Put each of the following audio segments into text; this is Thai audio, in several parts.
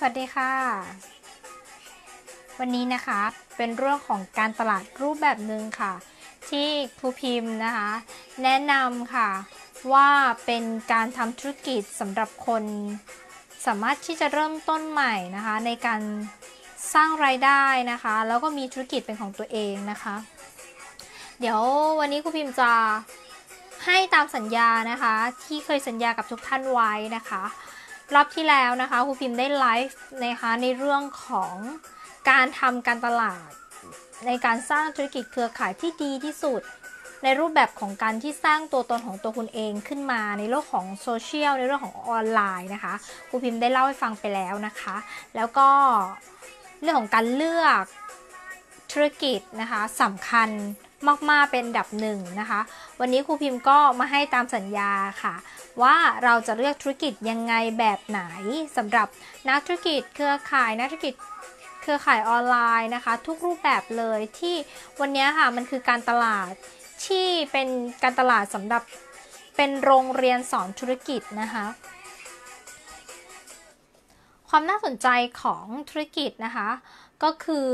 สวัสดีค่ะ วันนี้นะคะเป็นเรื่องของการตลาดรูปแบบหนึ่งค่ะ ที่ครูพิมพ์นะคะ แนะนำค่ะว่าเป็นการทำธุรกิจสำหรับคนสามารถที่จะเริ่มต้นใหม่นะคะ ในการสร้างรายได้นะคะ แล้วก็มีธุรกิจเป็นของตัวเองนะคะ เดี๋ยววันนี้ครูพิมพ์จะให้ตามสัญญานะคะ ที่เคยสัญญากับทุกท่านไว้นะคะรอบที่แล้วนะคะครูพิมพ์ได้ไลฟ์นะคะในเรื่องของการทำการตลาด ในการสร้างธุรกิจเครือข่ายที่ดีที่สุด ในรูปแบบของการที่สร้างตัวตนของตัวคุณเองขึ้นมา ในโลกของโซเชียลในเรื่องของออนไลน์นะคะครูพิมพ์ได้เล่าให้ฟังไปแล้วนะคะ แล้วก็เรื่องของการเลือกธุรกิจนะคะสำคัญมากๆเป็นดับหนึ่งนะคะ วันนี้ครูพิมพ์ก็มาให้ตามสัญญาค่ะว่าเราจะเลือกธุรกิจยังไงแบบไหนสำหรับนักธุรกิจเครือข่ายนักธุรกิจเครือข่ายออนไลน์นะคะทุกรูปแบบเลยที่วันนี้ค่ะ มันคือการตลาดที่เป็นการตลาดสำหรับเป็นโรงเรียนสอนธุรกิจนะคะความน่าสนใจของธุรกิจนะคะก็คือ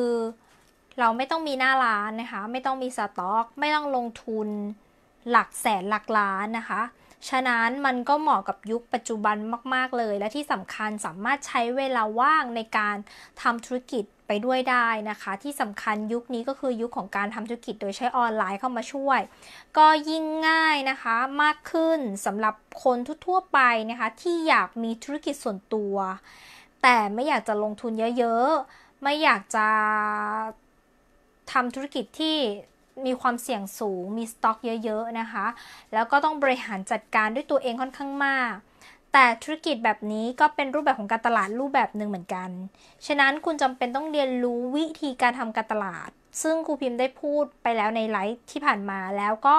เราไม่ต้องมีหน้าร้านนะคะไม่ต้องมีสต็อก ไม่ต้องลงทุนหลักแสนหลักล้าน นะคะ ฉะนั้นมันก็เหมาะกับยุคปัจจุบันมาก ๆ เลย และที่สำคัญสามารถใช้เวลาว่างในการทำธุรกิจไปด้วยได้นะคะที่สำคัญยุคนี้ก็คือยุคของการทำธุรกิจโดยใช้ออนไลน์เข้ามาช่วย ก็ยิ่งง่ายนะคะมากขึ้นสำหรับคนทั่วๆไปนะคะที่อยากมีธุรกิจส่วนตัว แต่ไม่อยากจะลงทุนเยอะๆไม่อยากจะทำธุรกิจที่มีความเสี่ยงสูง มีสต็อกเยอะ ๆ นะคะ แล้วก็ต้องบริหารจัดการด้วยตัวเองค่อนข้างมาก แต่ธุรกิจแบบนี้ก็เป็นรูปแบบของการตลาดรูปแบบหนึ่งเหมือนกัน ฉะนั้นคุณจำเป็นต้องเรียนรู้วิธีการทำการตลาด ซึ่งครูพิมพ์ได้พูดไปแล้วในไลฟ์ที่ผ่านมา แล้วก็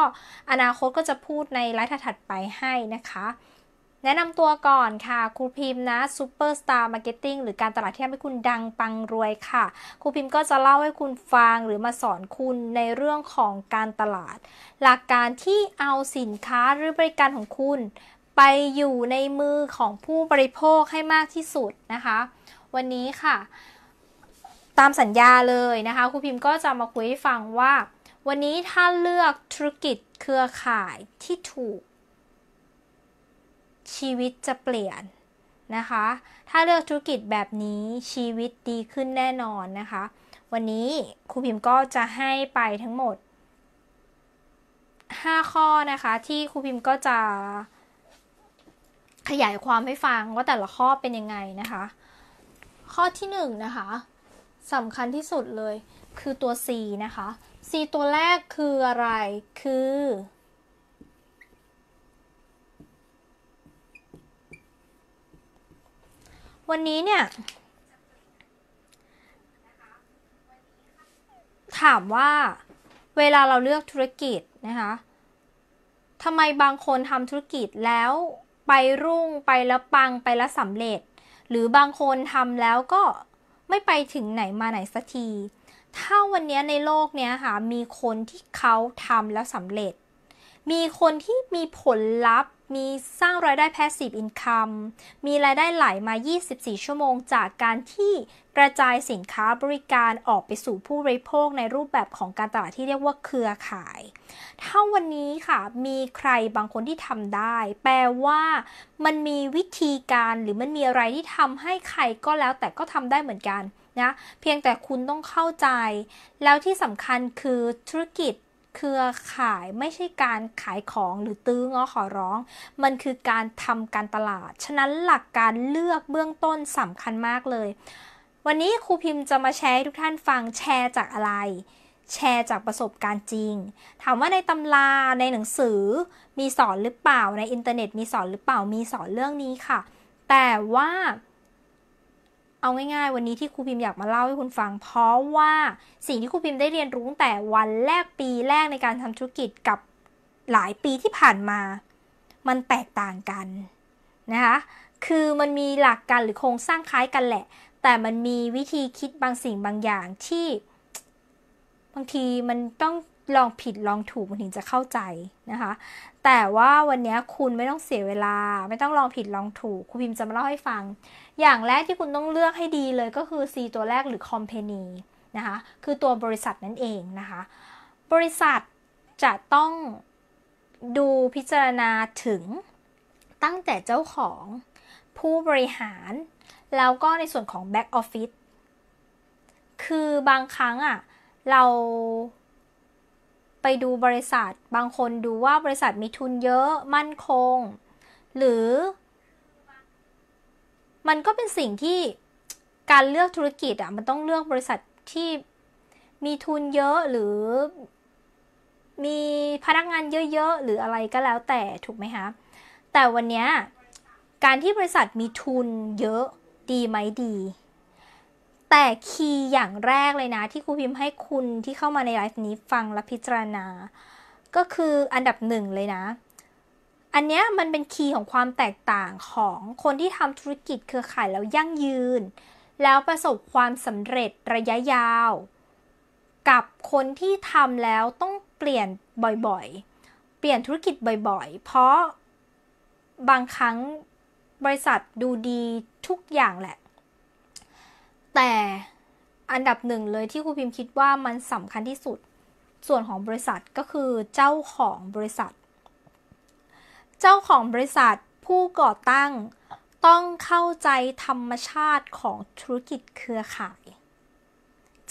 อนาคตก็จะพูดในไลฟ์ถัดไปให้นะคะแนะนำตัวก่อนค่ะครูพิมพ์นะซูเปอร์สตาร์มาร์เก็ตติ้งหรือการตลาดที่ทำให้คุณดังปังรวยค่ะครูพิมพ์ก็จะเล่าให้คุณฟังหรือมาสอนคุณในเรื่องของการตลาด หลักการที่เอาสินค้าหรือบริการของคุณ ไปอยู่ในมือของผู้บริโภคให้มากที่สุดนะคะวันนี้ค่ะ ตามสัญญาเลยนะคะครูพิมพ์ ก็จะมาคุยให้ฟังว่า วันนี้ถ้าเลือกธุรกิจเครือข่ายที่ถูกชีวิตจะเปลี่ยนนะคะ ถ้าเลือกธุรกิจแบบนี้ชีวิตดีขึ้นแน่นอนนะคะ วันนี้ครูพิมพ์ก็จะให้ไปทั้งหมด 5 ข้อนะคะ ที่ครูพิมพ์ก็จะ ขยายความให้ฟังว่าแต่ละข้อเป็นยังไงนะคะ ข้อที่ 1นนะคะสำคัญที่สุดเลย คือตัว C นะคะ C ตัวแรกคืออะไรคือวันนี้เนี่ยถามว่าเวลาเราเลือกธุรกิจนะคะทำไมบางคนทำธุรกิจแล้วไปรุ่งไปแล้วปังไปแล้วสำเร็จ หรือบางคนทำแล้วก็ไม่ไปถึงไหนมาไหนสักที ถ้าวันนี้ในโลกเนี้ยค่ะมีคนที่เขาทำแล้วสำเร็จมีคนที่มีผลลัพธ์ มีสร้างรายได้ passive income มีรายได้ไหลามา 24 ชั่วโมงจากการที่กระจายสินค้าบริการออกไปสู่ผู้บริโภคในรูปแบบของการตลาดที่เรียกว่าเครือข่ายถ้าวันนี้ค่ะ มีใครบางคนที่ทำได้ แปลว่ามันมีวิธีการ หรือมันมีอะไรที่ทำให้ใครก็แล้วแต่ก็ทำได้เหมือนกันนะเพียงแต่คุณต้องเข้าใจ แล้วที่สำคัญคือธุรกิจเครือข่ายไม่ใช่การขายของหรือตื้อง้อขอร้อง มันคือการทำการตลาด ฉะนั้นหลักการเลือกเบื้องต้นสำคัญมากเลย วันนี้ครูพิมพ์จะมาแชร์ให้ทุกท่านฟังแชร์จากอะไร แชร์จากประสบการณ์จริง ถามว่าในตำราในหนังสือ มีสอนหรือเปล่าในอินเทอร์เน็ต มีสอนหรือเปล่ามีสอนเรื่องนี้ค่ะ แต่ว่าเอาง่ายๆ วันนี้ที่ครูพิมพ์อยากมาเล่าให้คุณฟัง เพราะว่าสิ่งที่ครูพิมพ์ได้เรียนรู้ตั้งแต่วันแรกปีแรกในการทำธุรกิจกับหลายปีที่ผ่านมา มันแตกต่างกันนะคะ คือมันมีหลักการหรือโครงสร้างคล้ายกันแหละ แต่มันมีวิธีคิดบางสิ่งบางอย่างที่บางทีมันต้องลองผิดลองถูกมันถึงจะเข้าใจนะคะ แต่ว่าวันนี้คุณไม่ต้องเสียเวลาไม่ต้องลองผิดลองถูกครูพิมพ์จะมาเล่าให้ฟัง อย่างแรกที่คุณต้องเลือกให้ดีเลยก็คือ C ตัวแรกหรือ company นะคะ คือตัวบริษัทนั่นเองนะคะ บริษัทจะต้องดูพิจารณาถึงตั้งแต่เจ้าของผู้บริหาร แล้วก็ในส่วนของ back office คือบางครั้งอะ่ะเราไปดูบริษัทบางคนดูว่าบริษัทมีทุนเยอะมั่นคง หรือ มันก็เป็นสิ่งที่การเลือกธุรกิจอะมันต้องเลือกบริษัทที่มีทุนเยอะหรือ มีพนักงานเยอะ ๆ หรืออะไรก็แล้วแต่ถูกไหมคะแต่วันนี้การที่บริษัทมีทุนเยอะดีไหมดีแต่คีย์อย่างแรกเลยนะ ที่ครูพิมพ์ให้คุณที่เข้ามาในไลฟ์นี้ฟังและพิจารณา ก็คืออันดับหนึ่งเลยนะ อันเนี้ยมันเป็นคีย์ของความแตกต่างของคนที่ทำธุรกิจเครือข่ายแล้วยั่งยืน แล้วประสบความสำเร็จระยะยาว กับคนที่ทำแล้วต้องเปลี่ยนบ่อยๆเปลี่ยนธุรกิจบ่อยๆ เพราะบางครั้งบริษัทดูดีทุกอย่างแหละแต่อันดับหนึ่งเลยที่ครูพิมพ์คิดว่ามันสำคัญที่สุด ส่วนของบริษัทก็คือเจ้าของบริษัท เจ้าของบริษัทผู้ก่อตั้งต้องเข้าใจธรรมชาติของธุรกิจเครือข่าย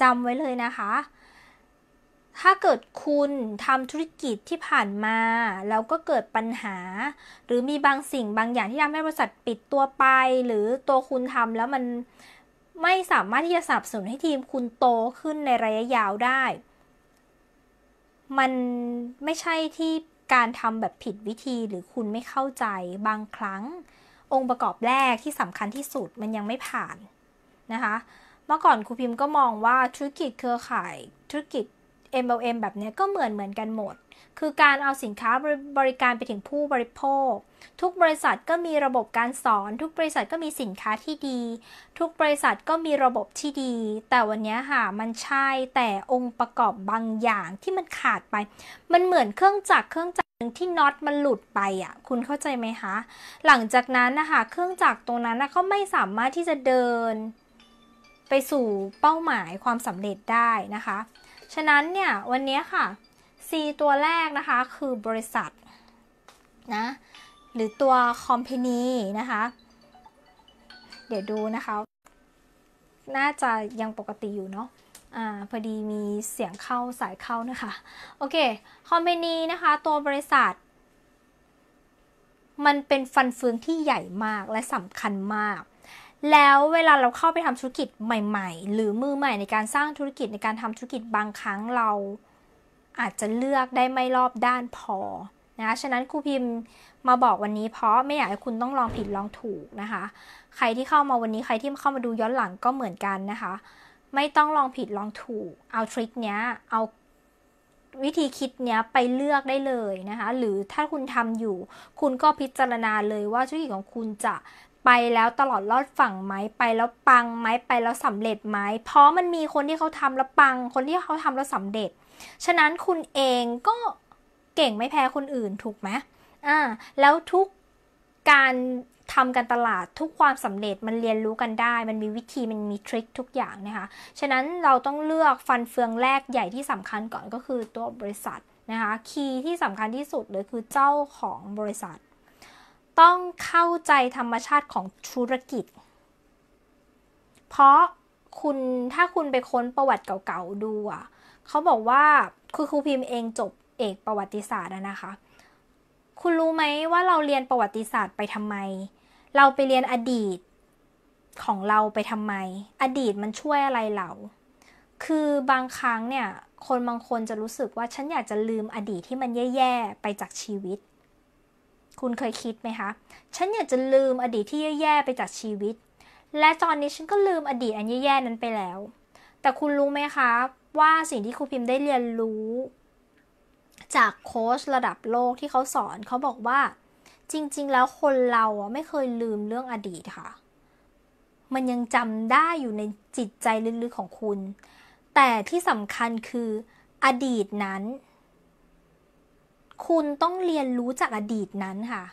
จำไว้เลยนะคะ ถ้าเกิดคุณทำธุรกิจที่ผ่านมาแล้วก็เกิดปัญหา หรือมีบางสิ่งบางอย่างที่ทำให้บริษัทปิดตัวไปหรือตัวคุณทำแล้วมันไม่สามารถที่จะสนับสนุนให้ทีมคุณโตขึ้นในระยะยาวได้ มันไม่ใช่ที่การทำแบบผิดวิธีหรือคุณไม่เข้าใจ บางครั้ง องค์ประกอบแรกที่สำคัญที่สุดมันยังไม่ผ่าน นะคะเมื่อก่อนครูพิมพ์ก็มองว่าธุรกิจเครือข่ายธุรกิจ MLM แบบนี้ก็เหมือนเหมือนกันหมด คือการเอาสินค้าบริการไปถึงผู้บริโภค ทุกบริษัทก็มีระบบการสอน ทุกบริษัทก็มีสินค้าที่ดี ทุกบริษัทก็มีระบบที่ดี แต่วันนี้ค่ะมันใช่แต่องค์ประกอบบางอย่างที่มันขาดไป มันเหมือนเครื่องจักรเครื่องจักรที่น็อตมันหลุดไปอ่ะ คุณเข้าใจไหมคะ หลังจากนั้นนะคะเครื่องจักรตรงนั้นก็ไม่สามารถที่จะเดิน ไปสู่เป้าหมายความสำเร็จได้นะคะฉะนั้นเนี่ยวันนี้ค่ะ C ตัวแรกนะคะคือบริษัทนะหรือตัวคอมเพนีนะคะ เดี๋ยวดูนะคะ น่าจะยังปกติอยู่เนาะอ่าพอดีมีเสียงเข้าสายเข้านะคะ โอเคคอมเพนีนะคะตัวบริษัท มันเป็นฟันเฟืองที่ใหญ่มากและสำคัญมากแล้วเวลาเราเข้าไปทำธุรกิจใหม่ ๆ หรือมือใหม่ในการสร้างธุรกิจในการทำธุรกิจบางครั้งเราอาจจะเลือกได้ไม่รอบด้านพอนะฉะนั้นครูพิมพ์มาบอกวันนี้ เพราะไม่อยากให้คุณต้องลองผิดลองถูกนะคะใครที่เข้ามาวันนี้ใครที่เข้ามาดูย้อนหลังก็เหมือนกันนะคะไม่ต้องลองผิดลองถูกเอาทริคเนี้ยเอาวิธีคิดเนี้ยไปเลือกได้เลยนะคะหรือถ้าคุณทำอยู่คุณก็พิจารณาเลยว่าธุรกิจของคุณจะไปแล้วตลอดรอดฝั่งไหมไปแล้วปังไหมไป แล้วสำเร็จไหมเพราะมันมีคนที่เขาทำแล้วปังคนที่เขาทำแล้วสำเร็จฉะนั้นคุณเองก็เก่งไม่แพ้คนอื่นถูกไหมอ่าแล้วทุกการทำการตลาดทุกความสำเร็จมันเรียนรู้กันได้ มันมีวิธีมันมีทริคทุกอย่างนะคะฉะนั้นเราต้องเลือกฟันเฟืองแรกใหญ่ที่สำคัญก่อนก็คือตัวบริษัทนะคะคีย์ที่สำคัญที่สุดเลยคือเจ้าของบริษัทต้องเข้าใจธรรมชาติของธุรกิจ เพราะคุณถ้าคุณไปค้นประวัติเก่าๆดูอ่ะเขาบอกว่าคือครูพิมพ์เองจบเอกประวัติศาสตร์นะคะ คุณรู้ไหมว่าเราเรียนประวัติศาสตร์ไปทำไม เราไปเรียนอดีตของเราไปทำไม อดีตมันช่วยอะไรเรา คือบางครั้งเนี่ยคนบางคนจะรู้สึกว่าฉันอยากจะลืมอดีตที่มันแย่ๆไปจากชีวิตคุณเคยคิดไหมคะ ฉันอยากจะลืมอดีตที่แย่ๆไปจากชีวิต และตอนนี้ฉันก็ลืมอดีตอันแย่ๆนั้นไปแล้ว แต่คุณรู้ไหมคะว่าสิ่งที่ครูพิมพ์ได้เรียนรู้ จากโค้ชระดับโลกที่เขาสอนเขาบอกว่า จริง ๆ แล้วคนเราไม่เคยลืมเรื่องอดีตค่ะ มันยังจำได้อยู่ในจิตใจลึกๆของคุณ แต่ที่สำคัญคืออดีตนั้นคุณต้องเรียนรู้จากอดีตนั้นค่ะ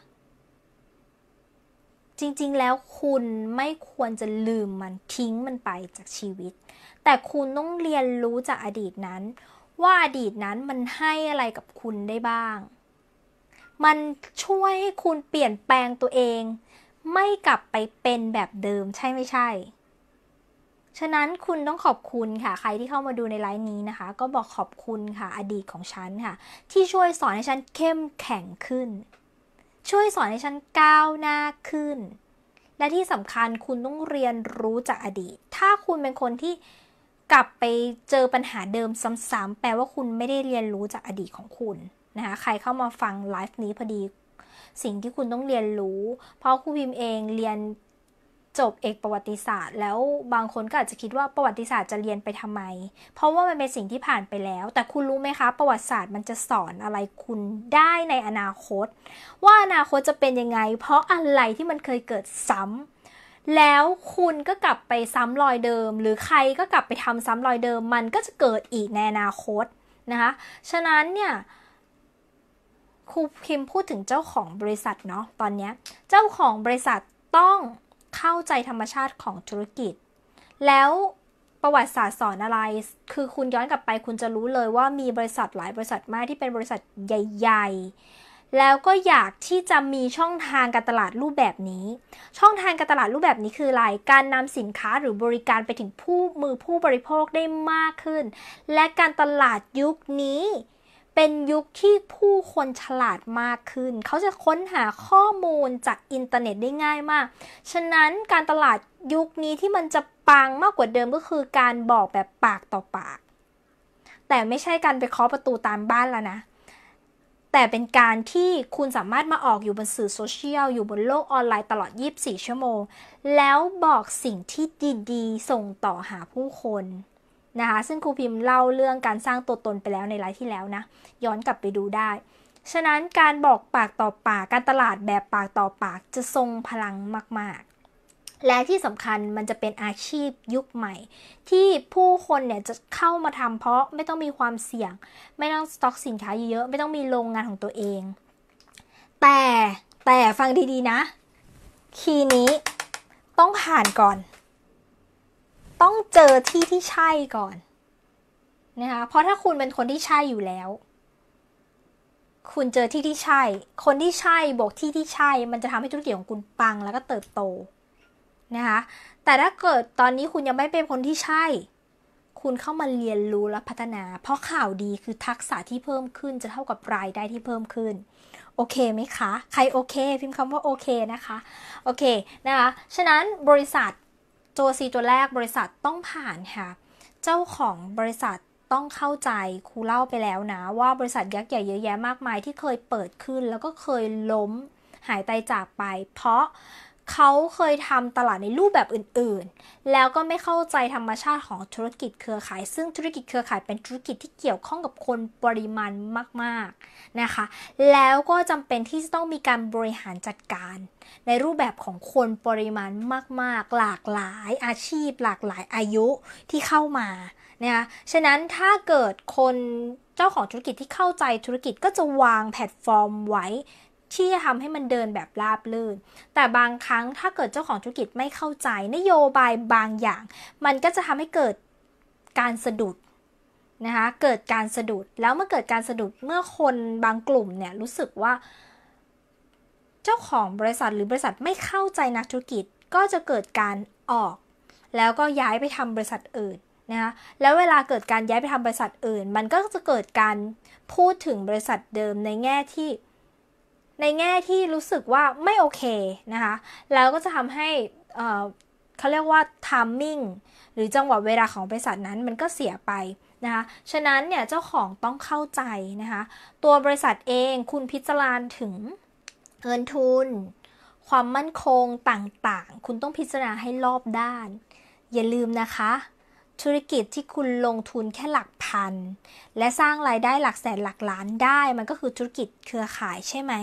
จริงๆ แล้วคุณไม่ควรจะลืมมันทิ้งมันไปจากชีวิต แต่คุณต้องเรียนรู้จากอดีตนั้น ว่าอดีตนั้นมันให้อะไรกับคุณได้บ้าง มันช่วยให้คุณเปลี่ยนแปลงตัวเอง ไม่กลับไปเป็นแบบเดิมใช่ไม่ใช่ฉะนั้นคุณต้องขอบคุณค่ะใครที่เข้ามาดูในไลฟ์นี้นะคะก็บอกขอบคุณค่ะอดีตของฉันค่ะที่ช่วยสอนให้ฉันเข้มแข็งขึ้น ช่วยสอนให้ฉันก้าวหน้าขึ้น และที่สำคัญคุณต้องเรียนรู้จากอดีต ถ้าคุณเป็นคนที่กลับไปเจอปัญหาเดิมซ้ำๆแปลว่าคุณไม่ได้เรียนรู้จากอดีตของคุณ นะคะใครเข้ามาฟังไลฟ์นี้พอดี สิ่งที่คุณต้องเรียนรู้ เพราะครูพิมพ์เองเรียนจบเอกประวัติศาสตร์แล้วบางคนก็อาจจะคิดว่าประวัติศาสตร์จะเรียนไปทำไม เพราะว่ามันเป็นสิ่งที่ผ่านไปแล้ว แต่คุณรู้ไหมคะ ประวัติศาสตร์มันจะสอนอะไรคุณได้ในอนาคต ว่าอนาคตจะเป็นยังไง เพราะอะไรที่มันเคยเกิดซ้ำ แล้วคุณก็กลับไปซ้ำรอยเดิม หรือใครก็กลับไปทำซ้ำรอยเดิมมันก็จะเกิดอีกในอนาคตนะคะฉะนั้นเนี่ยครูพิมพูดถึงเจ้าของบริษัทเนาะตอนนี้เจ้าของบริษัทต้องเข้าใจธรรมชาติของธุรกิจ แล้วประวัติศาสตร์สอนอะไร คือคุณย้อนกลับไปคุณจะรู้เลยว่ามีบริษัทหลายบริษัทมากที่เป็นบริษัทใหญ่ ๆ แล้วก็อยากที่จะมีช่องทางการตลาดรูปแบบนี้ ช่องทางการตลาดรูปแบบนี้คืออะไรการนำสินค้าหรือบริการไปถึงผู้มือผู้บริโภคได้มากขึ้น และการตลาดยุคนี้เป็นยุคที่ผู้คนฉลาดมากขึ้น เขาจะค้นหาข้อมูลจากอินเทอร์เน็ตได้ง่ายมาก ฉะนั้นการตลาดยุคนี้ที่มันจะปังมากกว่าเดิมก็คือการบอกแบบปากต่อปาก แต่ไม่ใช่การไปเคาะประตูตามบ้านแล้วนะ แต่เป็นการที่คุณสามารถมาออกอยู่บนสื่อโซเชียล อยู่บนโลกออนไลน์ตลอด 24 ชั่วโมง แล้วบอกสิ่งที่ดี ๆ ส่งต่อหาผู้คนนะคะซึ่งครูพิมพ์เล่าเรื่องการสร้างตัวตนไปแล้วในไลฟ์ที่แล้วนะ ย้อนกลับไปดูได้ ฉะนั้นการบอกปากต่อปากการตลาดแบบปากต่อปากจะทรงพลังมากๆ และที่สำคัญมันจะเป็นอาชีพยุคใหม่ ที่ผู้คนเนี่ยจะเข้ามาทำเพราะไม่ต้องมีความเสี่ยง ไม่ต้องสต็อกสินค้าเยอะๆไม่ต้องมีโรงงานของตัวเอง แต่แต่ฟังดีๆนะ คีย์นี้ ต้องผ่านก่อนต้องเจอที่ที่ใช่ก่อนนะคะ เพราะถ้าคุณเป็นคนที่ใช่อยู่แล้ว คุณเจอที่ที่ใช่ คนที่ใช่บอกที่ที่ใช่ มันจะทำให้ธุรกิจของคุณปัง แล้วก็เติบโตนะคะ แต่ถ้าเกิดตอนนี้คุณยังไม่เป็นคนที่ใช่ คุณเข้ามาเรียนรู้และพัฒนา เพราะข่าวดีคือทักษะที่เพิ่มขึ้นจะเท่ากับรายได้ที่เพิ่มขึ้น โอเคไหมคะ ใครโอเคพิมพ์คำว่าโอเคนะคะ โอเคนะคะ ฉะนั้นบริษัทตัว C ตัวแรกบริษัทต้องผ่านค่ะ เจ้าของบริษัทต้องเข้าใจครูเล่าไปแล้วนะ ว่าบริษัท ยักษ์ใหญ่เยอะแยะมากมาย ที่เคยเปิดขึ้น แล้วก็เคยล้มหาย ตาย จากไป เพราะเขาเคยทำตลาดในรูปแบบอื่นๆ แล้วก็ไม่เข้าใจธรรมชาติของธุรกิจเครือข่าย ซึ่งธุรกิจเครือข่ายเป็นธุรกิจที่เกี่ยวข้องกับคนปริมาณมากๆ นะคะ แล้วก็จำเป็นที่จะต้องมีการบริหารจัดการ ในรูปแบบของคนปริมาณมากๆ หลากหลายอาชีพ หลากหลายอายุที่เข้ามานะคะฉะนั้นถ้าเกิดคนเจ้าของธุรกิจที่เข้าใจธุรกิจก็จะวางแพลตฟอร์มไว้ที่จะทำให้มันเดินแบบราบลื่น แต่บางครั้งถ้าเกิดเจ้าของธุรกิจไม่เข้าใจนโยบายบางอย่าง มันก็จะทำให้เกิดการสะดุด นะคะ เกิดการสะดุด แล้วเมื่อเกิดการสะดุด เมื่อคนบางกลุ่ม เนี่ยรู้สึกว่า เจ้าของบริษัทหรือบริษัทไม่เข้าใจนักธุรกิจ ก็จะเกิดการออก แล้วก็ย้ายไปทำบริษัทอื่นนะคะ แล้วเวลาเกิดการย้ายไปทำบริษัทอื่น มันก็จะเกิดการพูดถึงบริษัทเดิมในแง่ที่ในแง่ที่รู้สึกว่าไม่โอเคนะคะแล้วก็จะทำให้เขาเรียกว่าทามมิ่งหรือจังหวะเวลาของบริษัทนั้น มันก็เสียไปนะคะฉะนั้นเนี่ย เจ้าของต้องเข้าใจนะคะ ตัวบริษัทเองคุณพิจารณาถึงเงินทุน ความมั่นคงต่างๆ คุณต้องพิจารณาให้รอบด้าน อย่าลืมนะคะธุรกิจที่คุณลงทุนแค่หลักพัน และสร้างรายได้หลักแสนหลักล้านได้ มันก็คือธุรกิจเครือข่ายใช่ไหม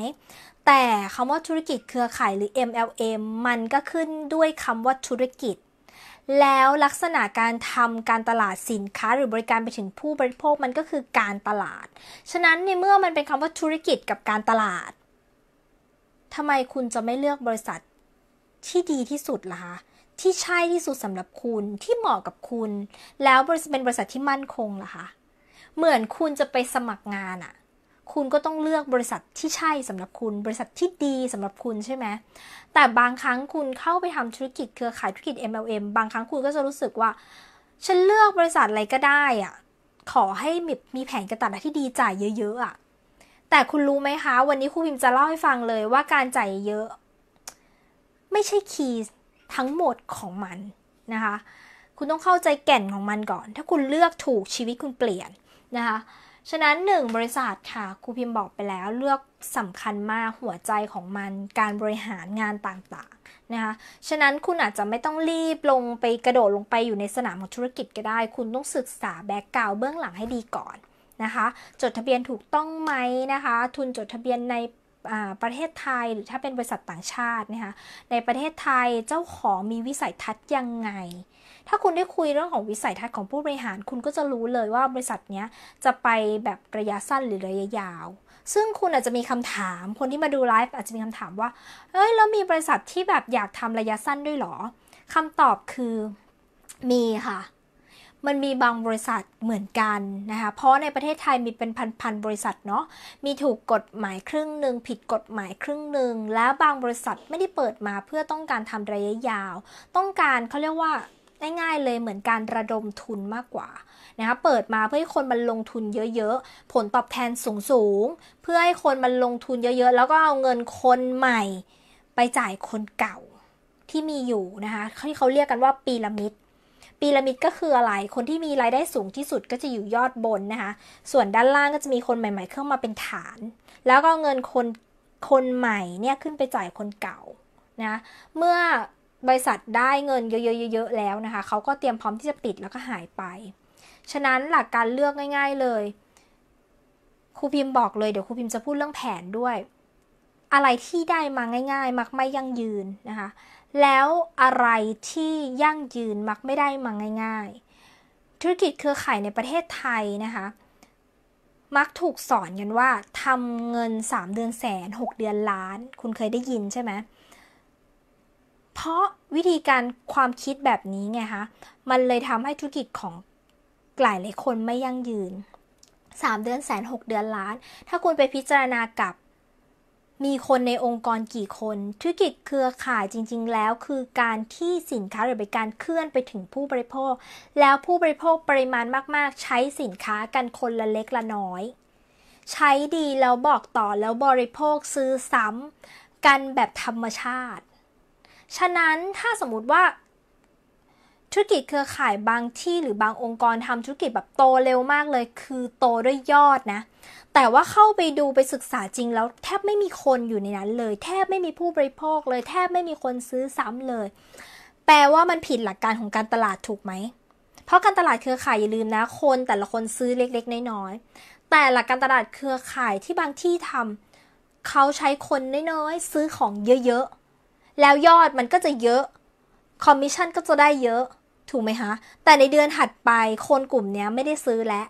แต่คำว่าธุรกิจเครือข่ายหรือ MLM มันก็ขึ้นด้วยคำว่าธุรกิจ แล้วลักษณะการทำการตลาดสินค้าหรือบริการไปถึงผู้บริโภคมันก็คือการตลาดฉะนั้นในเมื่อมันเป็นคำว่าธุรกิจกับการตลาดทำไมคุณจะไม่เลือกบริษัทที่ดีที่สุดล่ะคะที่ใช่ที่สุดสำหรับคุณที่เหมาะกับคุณ แล้วบริษัทเป็นบริษัทที่มั่นคงลระคะเหมือนคุณจะไปสมัครงานอะ่ะคุณก็ต้องเลือกบริษัทที่ใช่สำหรับคุณบริษัทที่ดีสำหรับคุณใช่ไหม แต่บางครั้งคุณเข้าไปทำธุรกิจเครือข่ายธุรกิจ MLM บางครั้งคุณก็จะรู้สึกว่า ฉันเลือกบริษัทอะไรก็ได้อะ่ะขอให้มีแผนกระตัดที่ดีจ่ายเยอะ ๆอ่ะแต่คุณรู้ไหมคะ วันนี้ครูพิมจะเล่าให้ฟังเลยว่าการจ่ายเยอะ ไม่ใช่คีย์ทั้งหมดของมันนะคะ คุณต้องเข้าใจแก่นของมันก่อน ถ้าคุณเลือกถูกชีวิตคุณเปลี่ยน นะคะ ฉะนั้น 1 บริษัทค่ะครูพิมพ์บอกไปแล้วเลือกสำคัญมากหัวใจของมันการบริหารงานต่างๆนะคะ ฉะนั้นคุณอาจจะไม่ต้องรีบลงไปกระโดดลงไปอยู่ในสนามของธุรกิจก็ได้ คุณต้องศึกษาแบ็กกราวเบื้องหลังให้ดีก่อนนะคะ จดทะเบียนถูกต้องไหมนะคะทุนจดทะเบียนในประเทศไทยหรือถ้าเป็นบริษัทต่างชาตินะคะในประเทศไทยเจ้าของมีวิสัยทัศน์ยังไง ถ้าคุณได้คุยเรื่องของวิสัยทัศน์ของผู้บริหารคุณก็จะรู้เลยว่าบริษัทนี้จะไปแบบระยะสั้นหรือระยะยาว ซึ่งคุณอาจจะมีคำถาม คนที่มาดูไลฟ์อาจจะมีคำถามว่าเอ้ยแล้วมีบริษัทที่แบบอยากทำระยะสั้นด้วยหรอ คำตอบคือ มีค่ะมันมีบางบริษัทเหมือนกันนะคะ เพราะในประเทศไทยมีเป็นพันๆบริษัทเนาะ มีถูกกฎหมายครึ่งหนึ่งผิดกฎหมายครึ่งหนึ่งแล้วบางบริษัทไม่ได้เปิดมาเพื่อต้องการทำระยะยาว ต้องการเขาเรียกว่าง่ายๆเลยเหมือนการระดมทุนมากกว่านะคะ เปิดมาเพื่อให้คนมันลงทุนเยอะ ๆ ผลตอบแทนสูงๆ เพื่อให้คนมันลงทุนเยอะ ๆ แล้วก็เอาเงินคนใหม่ ไปจ่ายคนเก่าที่มีอยู่นะคะ ที่เขาเรียกกันว่าปีละมิดปีระมิดก็คืออะไรคนที่มีรายได้สูงที่สุดก็จะอยู่ยอดบนนะคะ ส่วนด้านล่างก็จะมีคนใหม่ ๆ เข้ามาเป็นฐาน แล้วก็เงินคนคนใหม่เนี่ยขึ้นไปจ่ายคนเก่านะ เมื่อบริษัทได้เงินเยอะๆแล้วนะคะ เขาก็เตรียมพร้อมที่จะปิดแล้วก็หายไป ฉะนั้นหลักการเลือกง่ายๆเลยครูพิมพ์บอกเลยเดี๋ยวครูพิมพ์จะพูดเรื่องแผนด้วย อะไรที่ได้มาง่าย ๆมักไม่ยั่งยืนนะคะแล้วอะไรที่ยั่งยืนมักไม่ได้มาง่าย ๆ ธุรกิจเครือข่ายในประเทศไทยนะคะมักถูกสอนกันว่าทำเงิน 3 เดือนแสน 6 เดือนล้านคุณเคยได้ยินใช่ไหมเพราะวิธีการความคิดแบบนี้ไงคะมันเลยทำให้ธุรกิจของหลายหลายคนไม่ยั่งยืน 3 เดือนแสน 6 เดือนล้านถ้าคุณไปพิจารณากับมีคนในองค์กรกี่คน ธุรกิจเครือข่ายจริง ๆ แล้ว คือการที่สินค้าหรือบริการเคลื่อนไปถึงผู้บริโภค แล้วผู้บริโภคปริมาณมากๆ ใช้สินค้ากันคนละเล็กละน้อย ใช้ดี แล้วบอกต่อแล้วบริโภคซื้อซ้ำกันแบบธรรมชาติ ฉะนั้นถ้าสมมติว่า ธุรกิจเครือข่ายบางที่หรือบางองค์กรทำธุรกิจแบบโตเร็วมากเลยคือโตด้วยยอดนะแต่ว่าเข้าไปดูไปศึกษาจริงแล้ว แทบไม่มีคนอยู่ในนั้นเลย แทบไม่มีผู้บริโภคเลย แทบไม่มีคนซื้อซ้ำเลย แปลว่ามันผิดหลักการของการตลาดถูกไหมเพราะการตลาดเครือข่ายอย่าลืมนะ คนแต่ละคนซื้อเล็กๆน้อยๆแต่หลักการตลาดเครือข่ายที่บางที่ทำ เขาใช้คนน้อยๆซื้อของเยอะๆ แล้วยอดมันก็จะเยอะคอมมิชชั่นก็จะได้เยอะถูกไหมคะแต่ในเดือนถัดไปคนกลุ่มนี้ไม่ได้ซื้อแล้ว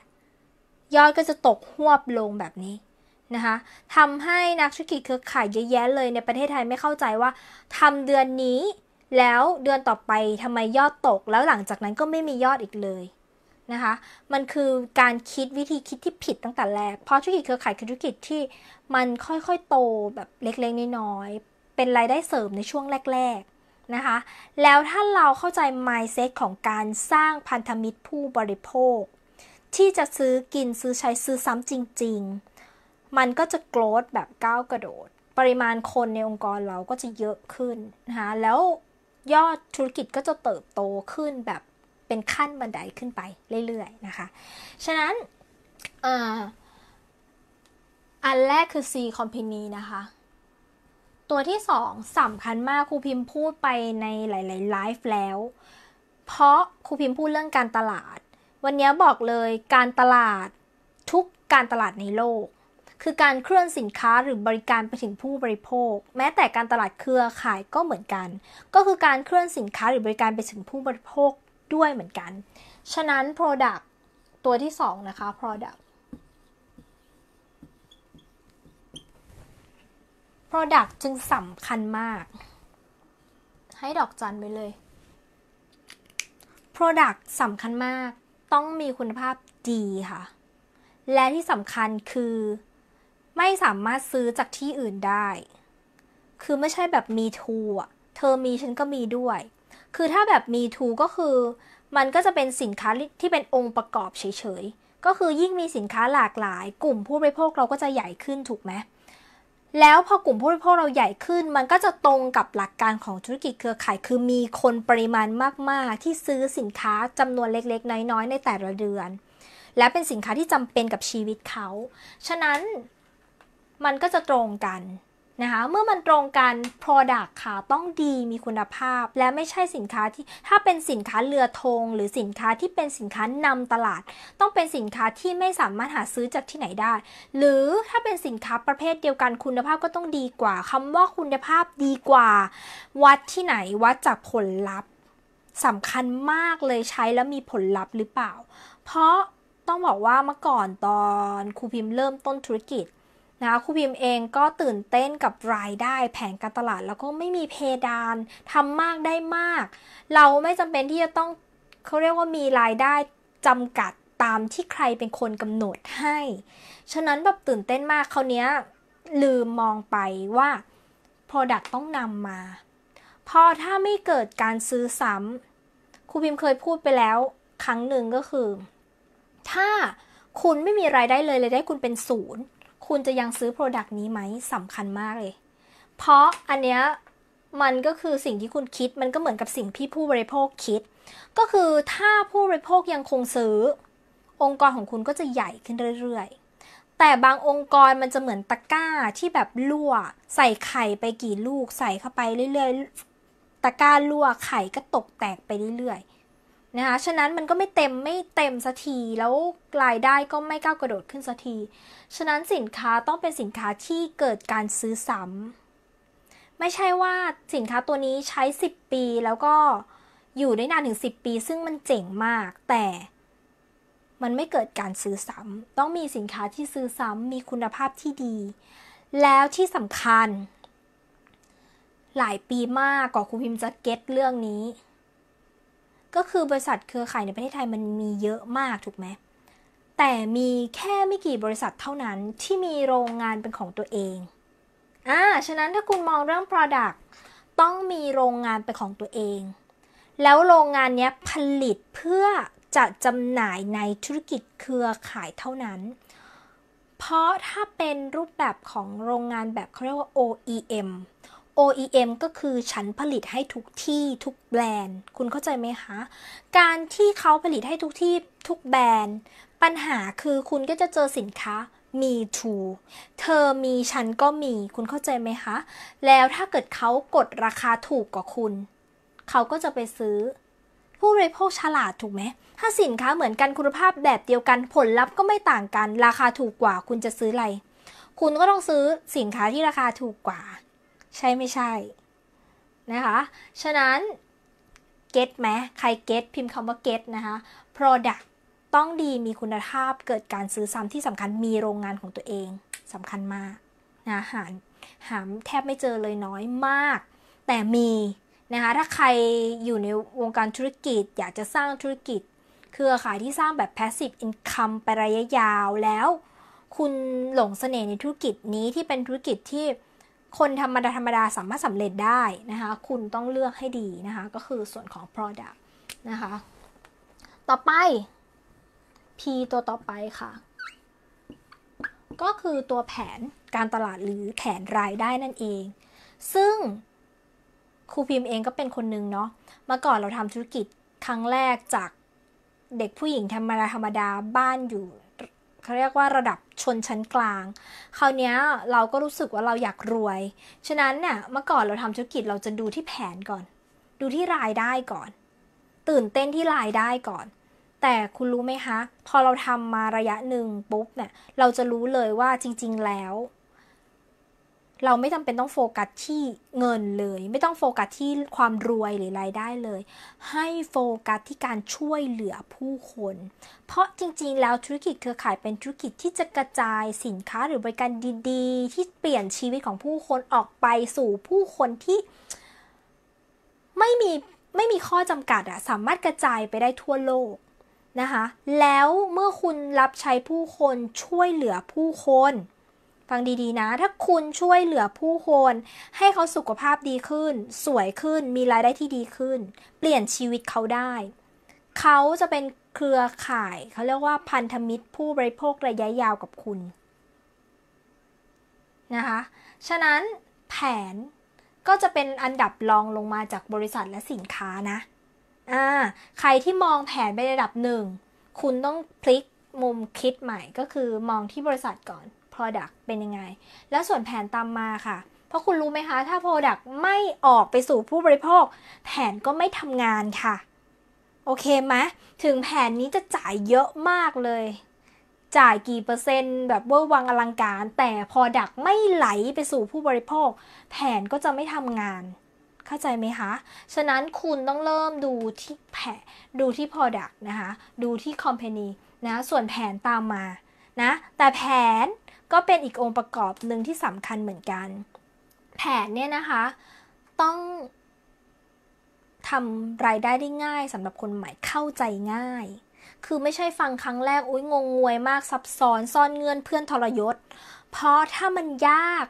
ยอดก็จะตกหวบลงแบบนี้นะคะทำให้นักธุรกิจเครือข่ายเยอะแยะเลยในประเทศไทยไม่เข้าใจว่าทำเดือนนี้แล้วเดือนต่อไปทำไมยอดตกแล้วหลังจากนั้นก็ไม่มียอดอีกเลยนะคะ มันคือการคิดวิธีคิดที่ผิดตั้งแต่แรก เพราะธุรกิจเครือข่ายคือธุรกิจที่มันค่อยๆโตแบบเล็กๆน้อยๆเป็นรายได้เสริมในช่วงแรกๆนะคะ แล้วถ้าเราเข้าใจ mindset ของการสร้างพันธมิตรผู้บริโภคที่จะซื้อกินซื้อใช้ซื้อซ้ำจริง ๆ มันก็จะโกรธแบบก้าวกระโดด ปริมาณคนในองค์กรเราก็จะเยอะขึ้นนะคะแล้วยอดธุรกิจก็จะเติบโตขึ้นแบบ เป็นขั้นบันไดขึ้นไป เรื่อยๆ นะคะ ฉะนั้นอันแรกคือ C Company นะคะ ตัวที่สองสำคัญมากครูพิมพ์พูดไปในหลายๆไลฟ์แล้ว เพราะครูพิมพ์พูดเรื่องการตลาดวันนี้บอกเลยการตลาดทุกการตลาดในโลก คือการเคลื่อนสินค้าหรือบริการไปถึงผู้บริโภค แม้แต่การตลาดเครือข่ายก็เหมือนกัน ก็คือการเคลื่อนสินค้าหรือบริการไปถึงผู้บริโภคด้วยเหมือนกัน ฉะนั้น Product ตัวที่2นะคะ Product Product จึงสำคัญมาก ให้ดอกจันไปเลย Product สำคัญมากต้องมีคุณภาพดีค่ะ และที่สำคัญคือ ไม่สามารถซื้อจากที่อื่นได้ คือไม่ใช่แบบมีทูอ่ะ เธอมีฉันก็มีด้วย คือถ้าแบบมีทูก็คือ มันก็จะเป็นสินค้าที่เป็นองค์ประกอบเฉยๆ ก็คือยิ่งมีสินค้าหลากหลาย กลุ่มผู้บริโภคเราก็จะใหญ่ขึ้นถูกไหมแล้วพอกลุ่มผู้บริโภคเราใหญ่ขึ้น มันก็จะตรงกับหลักการของธุรกิจเครือข่าย คือมีคนปริมาณมาก ๆ ที่ซื้อสินค้าจำนวนเล็ก ๆ น้อย ๆ ในแต่ละเดือน และเป็นสินค้าที่จำเป็นกับชีวิตเขา ฉะนั้นมันก็จะตรงกันนะคะเมื่อมันตรงกัน Product ค่ะต้องดีมีคุณภาพและไม่ใช่สินค้าที่ถ้าเป็นสินค้าเรือธงหรือสินค้าที่เป็นสินค้านำตลาด ต้องเป็นสินค้าที่ไม่สามารถหาซื้อจากที่ไหนได้ หรือถ้าเป็นสินค้าประเภทเดียวกันคุณภาพก็ต้องดีกว่า คำว่าคุณภาพดีกว่า วัดที่ไหน วัดจากผลลัพธ์สำคัญมากเลยใช้แล้วมีผลลัพธ์หรือเปล่า เพราะต้องบอกว่าเมื่อก่อนตอนครูพิมพ์เริ่มต้นธุรกิจนะครูบีมเองก็ตื่นเต้นกับรายได้แผงการตลาดแล้วก็ไม่มีเพดานทำมากได้มาก เราไม่จำเป็นที่จะต้องเขาเรียกว่ามีรายได้จำกัดตามที่ใครเป็นคนกำหนดให้ ฉะนั้นแบบตื่นเต้นมากเขาเนี้ย ลืมมองไปว่า Product ต้องนำมาพอถ้าไม่เกิดการซื้อซ้ำครูพิมเคยพูดไปแล้วครั้งหนึ่งก็คือ ถ้าคุณไม่มีรายได้เลยรายได้คุณเป็นศูนย์คุณจะยังซื้อ Product นี้ไหมสำคัญมากเลย เพราะอันเนี้ยมันก็คือสิ่งที่คุณคิดมันก็เหมือนกับสิ่งที่ผู้บริโภคคิด ก็คือถ้าผู้บริโภคยังคงซื้อ องค์กรของคุณก็จะใหญ่ขึ้นเรื่อยๆ แต่บางองค์กรมันจะเหมือนตะกร้าที่แบบรั่วใส่ไข่ไปกี่ลูกใส่เข้าไปเรื่อยๆตะกร้ารั่วไข่ก็ตกแตกไปเรื่อยๆนะคะฉะนั้นมันก็ไม่เต็มไม่เต็มสักทีแล้วรายได้ก็ไม่ก้าวกระโดดขึ้นสักที ฉะนั้นสินค้าต้องเป็นสินค้าที่เกิดการซื้อซ้ำไม่ใช่ว่าสินค้าตัวนี้ใช้ 10 ปี แล้วก็อยู่ได้นานถึง10 ปี ซึ่งมันเจ๋งมาก แต่ มันไม่เกิดการซื้อซ้ำต้องมีสินค้าที่ซื้อซ้ำมีคุณภาพที่ดี แล้วที่สำคัญ หลายปีมากกว่าครูพิมจะเก็ตเรื่องนี้ก็คือบริษัทเครือข่ายในประเทศไทย มันมีเยอะมากถูกไหมแต่มีแค่ไม่กี่บริษัทเท่านั้นที่มีโรงงานเป็นของตัวเองอ่าฉะนั้นถ้าคุณมองเรื่อง product ต้องมีโรงงานเป็นของตัวเอง แล้วโรงงานนี้ผลิตเพื่อจะจำหน่ายในธุรกิจเครือข่ายเท่านั้น เพราะถ้าเป็นรูปแบบของโรงงานแบบเขาเรียกว่า OEM OEM ก็คือฉันผลิตให้ทุกที่ทุกแบรนด์ คุณเข้าใจไหมคะ การที่เขาผลิตให้ทุกที่ทุกแบรนด์ ปัญหาคือคุณก็จะเจอสินค้ามีทูเธอมีฉันก็มี คุณเข้าใจไหมคะ แล้วถ้าเกิดเขากดราคาถูกกว่าคุณ เขาก็จะไปซื้อ ผู้บริโภคฉลาดถูกไหม ถ้าสินค้าเหมือนกันคุณภาพแบบเดียวกัน ผลลัพธ์ก็ไม่ต่างกัน ราคาถูกกว่า คุณจะซื้ออะไร คุณก็ต้องซื้อสินค้าที่ราคาถูกกว่าใช่ ไม่ใช่ นะคะ ฉะนั้น เก็ตไหมใครเก็ตพิมพ์คำว่าเก็ตนะคะ product ต้องดีมีคุณภาพเกิดการซื้อซ้ำที่สำคัญมีโรงงานของตัวเองสำคัญมากนะหาหาแทบไม่เจอเลยน้อยมาก แต่มี นะคะถ้าใครอยู่ในวงการธุรกิจอยากจะสร้างธุรกิจ เครือข่ายที่สร้างแบบ passive income ไประยะยาวแล้ว คุณหลงเสน่ห์ในธุรกิจนี้ที่เป็นธุรกิจที่คนธรรมดาธรรมดาสามารถสำเร็จได้นะคะ คุณต้องเลือกให้ดีนะคะ ก็คือส่วนของ product นะคะ ต่อไป P ตัวต่อไปค่ะ ก็คือตัวแผนการตลาดหรือแผนรายได้นั่นเอง ซึ่งครูพิมพ์เองก็เป็นคนนึงเนาะเมื่อก่อนเราทำธุรกิจครั้งแรกจากเด็กผู้หญิงธรรมดาธรรมดาบ้านอยู่เขาเรียกว่าระดับชนชั้นกลาง คราวนี้เราก็รู้สึกว่าเราอยากรวย ฉะนั้นเนี่ยเมื่อก่อนเราทำธุรกิจเราจะดูที่แผนก่อน ดูที่รายได้ก่อน ตื่นเต้นที่รายได้ก่อน แต่คุณรู้ไหมคะพอเราทำมาระยะหนึ่งปุ๊บเนี่ยเราจะรู้เลยว่าจริงๆแล้วเราไม่จำเป็นต้องโฟกัสที่เงินเลย ไม่ต้องโฟกัสที่ความรวยหรือรายได้เลย ให้โฟกัสที่การช่วยเหลือผู้คน เพราะจริงๆ แล้วธุรกิจเครือข่ายเป็นธุรกิจที่จะกระจายสินค้าหรือบริการดีๆที่เปลี่ยนชีวิตของผู้คนออกไปสู่ผู้คนที่ ไม่มีไม่มีข้อจำกัดอะสามารถกระจายไปได้ทั่วโลกนะคะแล้วเมื่อคุณรับใช้ผู้คนช่วยเหลือผู้คนฟังดี ๆ นะ ถ้าคุณช่วยเหลือผู้คน ให้เขาสุขภาพดีขึ้น สวยขึ้น มีรายได้ที่ดีขึ้น เปลี่ยนชีวิตเขาได้ เขาจะเป็นเครือข่าย เขาเรียกว่าพันธมิตรผู้บริโภคระยะยาวกับคุณ นะคะ ฉะนั้นแผนก็จะเป็นอันดับรองลงมาจากบริษัทและสินค้านะ อ่า ใครที่มองแผนไประดับหนึ่ง คุณต้องพลิกมุมคิดใหม่ ก็คือมองที่บริษัทก่อน Product เป็นยังไง แล้วส่วนแผนตามมาค่ะ เพราะคุณรู้ไหมคะ ถ้า Product ไม่ออกไปสู่ผู้บริโภค แผนก็ไม่ทำงานค่ะ โอเคไหม ถึงแผนนี้จะจ่ายเยอะมากเลย จ่ายกี่เปอร์เซ็นต์ แบบเวอร์วังอลังการ แต่พอดักไม่ไหลไปสู่ผู้บริโภค แผนก็จะไม่ทำงาน เข้าใจไหมคะ ฉะนั้นคุณต้องเริ่มดูที่แผนดูที่ Product นะคะ ดูที่ Company นะ ส่วนแผนตามมา นะ แต่แผนก็เป็นอีกองค์ประกอบหนึ่งที่สำคัญเหมือนกัน แผนเนี่ยนะคะ ต้องทำรายได้ได้ง่ายสำหรับคนใหม่เข้าใจง่าย คือไม่ใช่ฟังครั้งแรก อุ้ยงงงวยมากซับซ้อนซ่อนเงื่อนเพื่อนทรยศเพราะถ้ามันยาก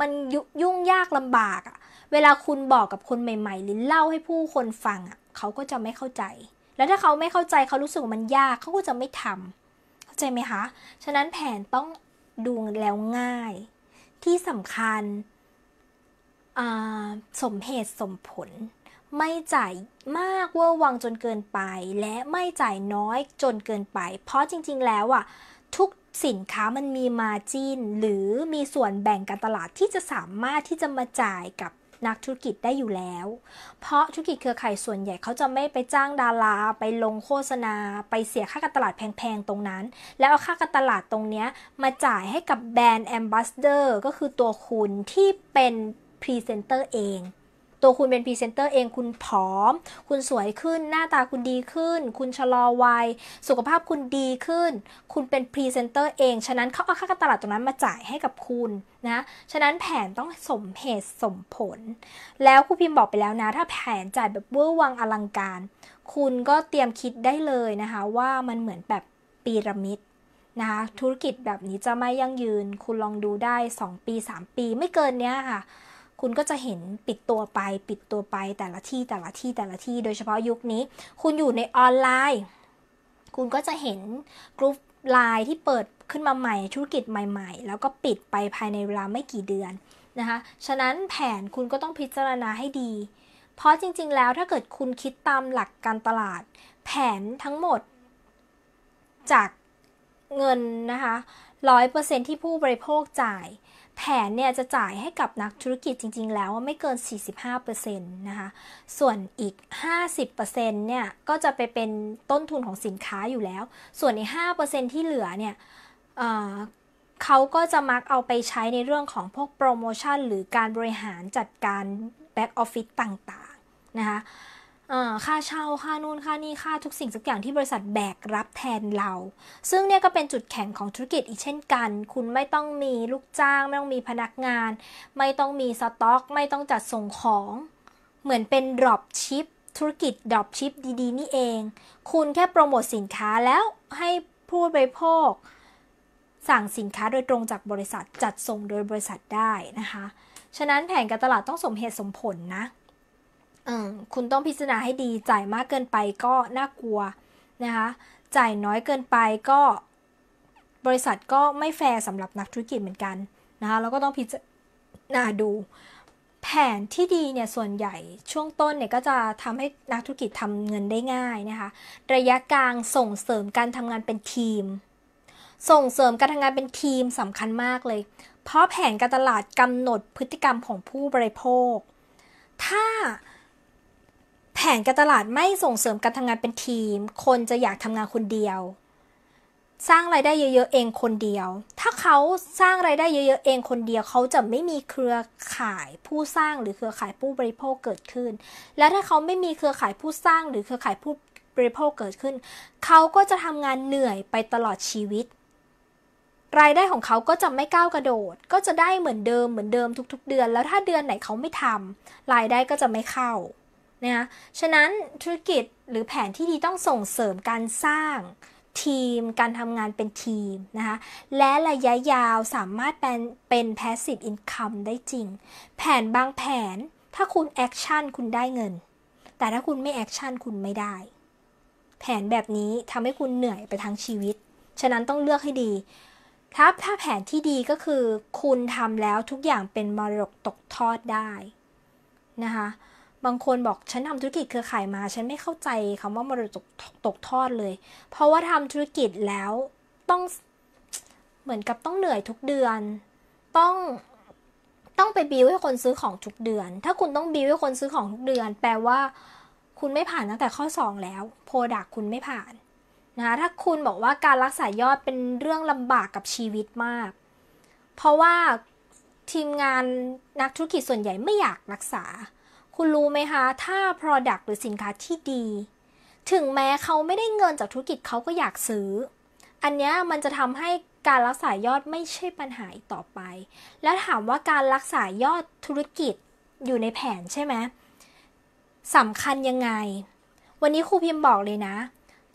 มันยยุ่งยากลำบากอะเวลาคุณบอกกับคนใหม่ๆหรือเล่าให้ผู้คนฟังอะเขาก็จะไม่เข้าใจ แล้วถ้าเขาไม่เข้าใจเขารู้สึกว่ามันยากเขาก็จะไม่ทำเข้าใจไหมคะ ฉะนั้นแผนต้องดูแล้วง่ายที่สำคัญสมเหตุสมผล ไม่จ่ายมากเวอร์วังจนเกินไป และไม่จ่ายน้อยจนเกินไป เพราะจริง ๆ แล้วอะทุกสินค้ามันมีมาจินหรือมีส่วนแบ่งการตลาดที่จะสามารถที่จะมาจ่ายกับนักธุรกิจได้อยู่แล้ว เพราะธุรกิจเครือข่ายส่วนใหญ่เขาจะไม่ไปจ้างดารา ไปลงโฆษณาไปเสียค่าการตลาดแพงๆตรงนั้น แล้วเอาค่าการตลาดตรงเนี้ยมาจ่ายให้กับแบรนด์แอมบาสเดอร์ ก็คือตัวคุณที่เป็นพรีเซนเตอร์เองตัวคุณเป็น พรีเซนเตอร์เองคุณผอม คุณสวยขึ้น หน้าตาคุณดีขึ้น คุณชะลอวัย สุขภาพคุณดีขึ้น คุณเป็น พรีเซนเตอร์เอง ฉะนั้นเขาเอาค่าการตลาดตรงนั้นมาจ่ายให้กับคุณนะฉะนั้นแผนต้องสมเหตุสมผล แล้วครูพิมพ์บอกไปแล้วนะ ถ้าแผนจ่ายแบบเวอร์วังอลังการ คุณก็เตรียมคิดได้เลยนะคะ ว่ามันเหมือนแบบปีระมิดนะคะธุรกิจแบบนี้จะไม่ยั่งยืน คุณลองดูได้ 2 ปี 3 ปีไม่เกินเนี้ยค่ะคุณก็จะเห็นปิดตัวไปปิดตัวไปแต่ละที่แต่ละที่แต่ละที่โดยเฉพาะยุคนี้ คุณอยู่ในออนไลน์ คุณก็จะเห็นกลุ่มไลน์ที่เปิดขึ้นมาใหม่ธุรกิจใหม่ๆ แล้วก็ปิดไปภายในเวลาไม่กี่เดือนนะคะฉะนั้นแผนคุณก็ต้องพิจารณาให้ดี เพราะจริงๆแล้วถ้าเกิดคุณคิดตามหลักการตลาดแผนทั้งหมด จากเงินนะคะร้อยเปอร์เซ็นที่ผู้บริโภคจ่ายแผนเนี่ยจะจ่ายให้กับนักธุรกิจจริงๆ แล้วว่าไม่เกิน 45%นะคะ ส่วนอีก 50%เนี่ยก็จะไปเป็นต้นทุนของสินค้าอยู่แล้ว ส่วนใน 5%ที่เหลือเนี่ยเขาก็จะมักเอาไปใช้ในเรื่องของพวกโปรโมชั่นหรือการบริหารจัดการแบ็กออฟฟิศต่างๆ นะคะค่าเช่า ค่านู่นค่านี่ค่า ทุกสิ่งสักอย่างที่บริษัทแบกรับแทนเรา ซึ่งเนี่ยก็เป็นจุดแข็งของธุรกิจอีกเช่นกัน คุณไม่ต้องมีลูกจ้าง ไม่ต้องมีพนักงาน ไม่ต้องมีสต็อก ไม่ต้องจัดส่งของ เหมือนเป็นดรอปชิปธุรกิจดรอปชิปดี ๆ นี่เอง คุณแค่โปรโมทสินค้าแล้วให้ผู้บริโภคสั่งสินค้าโดยตรงจากบริษัทจัดส่งโดยบริษัทได้นะคะ ฉะนั้นแผนการตลาดต้องสมเหตุสมผลนะคุณต้องพิจารณาให้ดีจ่ายมากเกินไปก็น่ากลัวนะคะจ่ายน้อยเกินไปก็ บริษัทก็ไม่แฟร์สำหรับนักธุรกิจเหมือนกันนะคะแล้วก็ต้องพิจารณาดู แผนที่ดีเนี่ยส่วนใหญ่ช่วงต้นเนี่ยก็จะทำให้นักธุรกิจทำเงินได้ง่ายนะคะ ระยะกลางส่งเสริมการทำงานเป็นทีม ส่งเสริมการทำงานเป็นทีมสำคัญมากเลย เพราะแผนการตลาดกำหนดพฤติกรรมของผู้บริโภค ถ้าแผนการตลาดไม่ส่งเสริมการทำงานเป็นทีม คนจะอยากทำงานคนเดียว สร้างไรายได้เยอะๆเองคนเดียว ถ้าเขาสร้างไรายได้เยอะๆ เองคนเดียว เขาจะไม่มีเครือข่ายผู้สร้างหรือเครือข่ายผู้บริโภคเกิดขึ้น และถ้าเขาไม่มีเครือข่ายผู้สร้างหรือเครือข่ายผู้บริโภคเกิดขึ้น เขาก็จะทำงานเหนื่อยไปตลอดชีวิต รายได้ของเขาก็จะไม่ก้าวกระโดด ก็จะได้เหมือนเดิมเหมือนเดิมทุกๆ เดือน แล้วถ้าเดือนไหนเขาไม่ทำรายได้ก็จะไม่เข้านะคะฉะนั้นธุรกิจหรือแผนที่ดีต้องส่งเสริมการสร้างทีม การทำงานเป็นทีมนะคะและระยะยาวสามารถเป็นเป็น passive income ได้จริง แผนบางแผน ถ้าคุณแอคชั่นคุณได้เงิน แต่ถ้าคุณไม่แอคชั่นคุณไม่ได้ แผนแบบนี้ทำให้คุณเหนื่อยไปทั้งชีวิต ฉะนั้นต้องเลือกให้ดี ครับ ถ้าแผนที่ดีก็คือ คุณทำแล้วทุกอย่างเป็นมรดกตกทอดได้นะคะบางคนบอก ฉันทำธุรกิจเครือข่ายมา ฉันไม่เข้าใจคำว่ามรดกตกทอดเลย เพราะว่าทำธุรกิจแล้วต้องเหมือนกับต้องเหนื่อยทุกเดือนต้องต้องไปบิวให้คนซื้อของทุกเดือน ถ้าคุณต้องบิวให้คนซื้อของทุกเดือน แปลว่า คุณไม่ผ่านตั้งแต่ข้อ2แล้วโปรดักคุณไม่ผ่านนะะถ้าคุณบอกว่าการรักษายอดเป็นเรื่องลำบากกับชีวิตมาก เพราะว่าทีมงานนักธุรกิจส่วนใหญ่ไม่อยากรักษาคุณรู้ไหมคะ ถ้า Product หรือสินค้าที่ดี ถึงแม้เขาไม่ได้เงินจากธุรกิจเขาก็อยากซื้อ อันนี้มันจะทำให้การรักษายอดไม่ใช่ปัญหาอีกต่อไป แล้วถามว่าการรักษายอดธุรกิจอยู่ในแผนใช่ไหมสำคัญยังไง วันนี้ครูพิมพ์บอกเลยนะ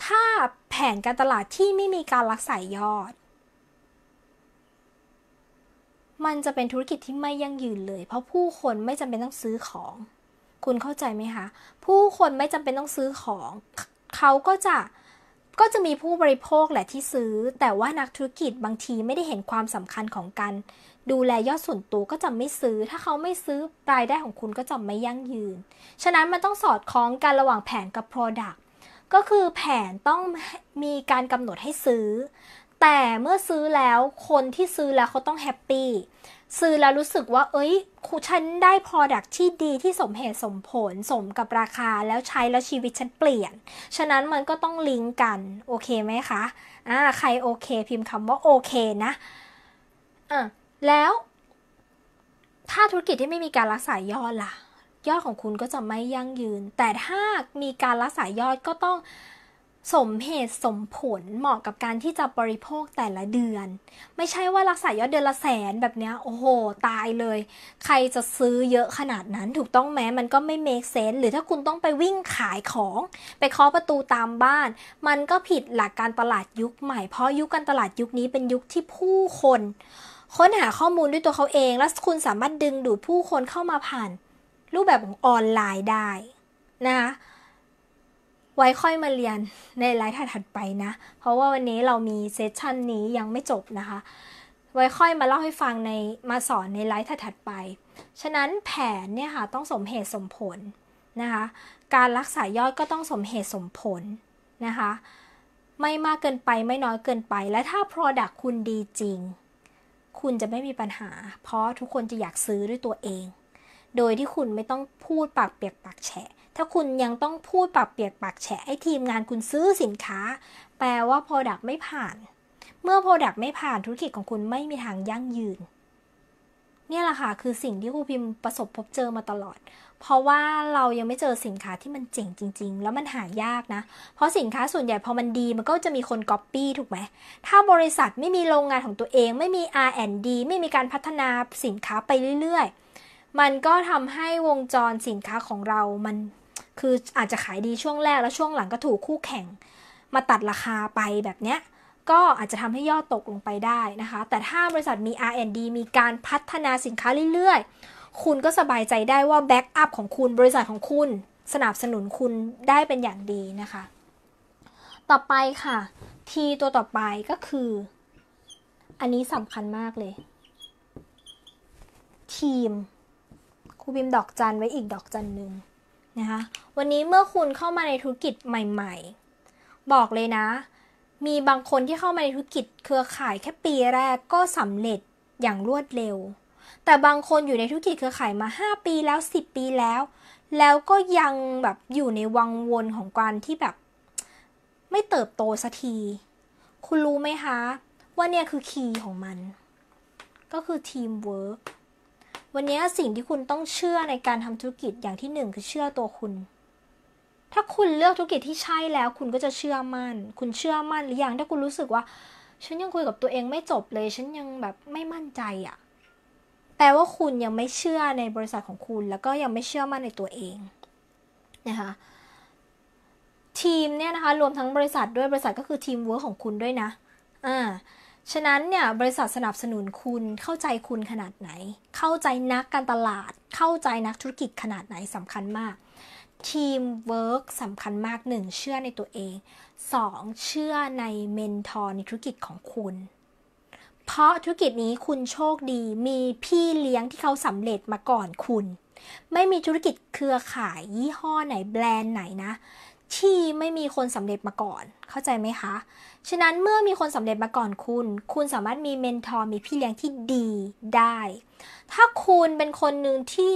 ถ้าแผนการตลาดที่ไม่มีการรักษายอด มันจะเป็นธุรกิจที่ไม่ยั่งยืนเลย เพราะผู้คนไม่จำเป็นต้องซื้อของคุณเข้าใจไหมคะผู้คนไม่จำเป็นต้องซื้อของ เขาก็จะก็จะมีผู้บริโภคแหละที่ซื้อ แต่ว่านักธุรกิจบางทีไม่ได้เห็นความสำคัญของการดูแลยอดส่วนตัวก็จะไม่ซื้อ ถ้าเขาไม่ซื้อรายได้ของคุณก็จะไม่ยั่งยืน ฉะนั้นมันต้องสอดคล้องกันระหว่างแผนกับ Product ก็คือแผนต้องมีการกำหนดให้ซื้อ แต่เมื่อซื้อแล้วคนที่ซื้อแล้วเขาต้องแฮปปี้ซื้อแล้วรู้สึกว่า เอ้ยฉันได้ Product ที่ดีที่สมเหตุสมผลสมกับราคาแล้วใช้แล้วชีวิตฉันเปลี่ยน ฉะนั้นมันก็ต้องลิงก์กัน โอเคไหมคะ อ่าใครโอเค พิมพ์คำว่าโอเค นะอ่ะแล้ว ถ้าธุรกิจที่ไม่มีการรักษายอดล่ะ ยอดของคุณก็จะไม่ยั่งยืน แต่ถ้ามีการรักษายอดก็ต้องสมเหตุสมผลเหมาะกับการที่จะบริโภคแต่ละเดือน ไม่ใช่ว่ารักษายอดเดือนละแสนแบบเนี้ยโอ้โห ตายเลย ใครจะซื้อเยอะขนาดนั้นถูกต้องไหมมันก็ไม่เมคเซนหรือถ้าคุณต้องไปวิ่งขายของ ไปเคาะประตูตามบ้าน มันก็ผิดหลักการตลาดยุคใหม่ เพราะยุคการตลาดยุคนี้เป็นยุคที่ผู้คน ค้นหาข้อมูลด้วยตัวเขาเอง และคุณสามารถดึงดูดผู้คนเข้ามาผ่าน รูปแบบของออนไลน์ได้ นะคะไว้ค่อยมาเรียนในไลฟ์ถัดไปนะ เพราะว่าวันนี้เรามีเซสชันนี้ยังไม่จบนะคะ ไว้ค่อยมาเล่าให้ฟังในมาสอนในไลฟ์ถัดไป ฉะนั้นแผนเนี่ยค่ะต้องสมเหตุสมผลนะคะ การรักษายอดก็ต้องสมเหตุสมผลนะคะ ไม่มากเกินไปไม่น้อยเกินไป และถ้า Product คุณดีจริง คุณจะไม่มีปัญหา เพราะทุกคนจะอยากซื้อด้วยตัวเอง โดยที่คุณไม่ต้องพูดปากเปียกปากแฉะถ้าคุณยังต้องพูดปรับเปียกปากแฉให้ทีมงานคุณซื้อสินค้า แปลว่า Product ไม่ผ่าน เมื่อ Product ไม่ผ่านธุรกิจของคุณไม่มีทางยั่งยืน เนี่ยแหละค่ะคือสิ่งที่ครูพิมพ์ประสบพบเจอมาตลอด เพราะว่าเรายังไม่เจอสินค้าที่มันเจ๋งจริงๆ แล้วมันหายากนะ เพราะสินค้าส่วนใหญ่พอมันดีมันก็จะมีคนก๊อปปี้ถูกไหมถ้าบริษัทไม่มีโรงงานของตัวเอง ไม่มี R&D ไม่มีการพัฒนาสินค้าไปเรื่อย ๆ มันก็ทำให้วงจรสินค้าของเรามันคืออาจจะขายดีช่วงแรกแล้วช่วงหลังก็ถูกคู่แข่งมาตัดราคาไปแบบเนี้ย ก็อาจจะทำให้ยอดตกลงไปได้นะคะ แต่ถ้าบริษัทมี R&D มีการพัฒนาสินค้าเรื่อยๆ คุณก็สบายใจได้ว่าแบ็กอัพของคุณบริษัทของคุณสนับสนุนคุณได้เป็นอย่างดีนะคะ ต่อไปค่ะ T ตัวต่อไปก็คือ อันนี้สำคัญมากเลย ทีมครูบิมดอกจันไว้อีกดอกจันหนึ่งนะคะวันนี้เมื่อคุณเข้ามาในธุรกิจใหม่ๆ บอกเลยนะ มีบางคนที่เข้ามาในธุรกิจเครือข่ายแค่ปีแรกก็สำเร็จอย่างรวดเร็ว แต่บางคนอยู่ในธุรกิจเครือข่ายมา 5 ปีแล้ว 10 ปีแล้ว แล้วก็ยังแบบอยู่ในวังวนของการที่แบบ ไม่เติบโตสักที คุณรู้ไหมคะ ว่าเนี่ยคือคีย์ของมัน ก็คือทีมเวิร์กวันนี้สิ่งที่คุณต้องเชื่อในการทำธุรกิจอย่างที่หนึ่งคือเชื่อตัวคุณ ถ้าคุณเลือกธุรกิจที่ใช่แล้ว คุณก็จะเชื่อมัน่น คุณเชื่อมั่นหรือยัง ถ้าคุณรู้สึกว่าฉันยังคุยกับตัวเองไม่จบเลยฉันยังแบบไม่มั่นใจอะ่ะ แปลว่าคุณยังไม่เชื่อในบริษัทของคุณ แล้วก็ยังไม่เชื่อมั่นในตัวเองนะคะทีมเนี่ยนะคะรวมทั้งบริษัทด้วยบริษัทก็คือทีมเวิร์ของคุณด้วยนะอ่าฉะนั้นเนี่ยบริษัทสนับสนุนคุณเข้าใจคุณขนาดไหน เข้าใจนักการตลาด เข้าใจนักธุรกิจขนาดไหนสำคัญมากทีมเวิร์กสำคัญมากหนึ่งเชื่อในตัวเองสองเชื่อในเมนทอร์ในธุรกิจของคุณ เพราะธุรกิจนี้คุณโชคดีมีพี่เลี้ยงที่เขาสำเร็จมาก่อนคุณ ไม่มีธุรกิจเครือข่ายยี่ห้อไหนแบรนด์ไหนนะที่ไม่มีคนสำเร็จมาก่อน เข้าใจไหมคะ ฉะนั้นเมื่อมีคนสำเร็จมาก่อนคุณ คุณสามารถมีเมนทอร์มีพี่เลี้ยงที่ดีได้ ถ้าคุณเป็นคนหนึ่งที่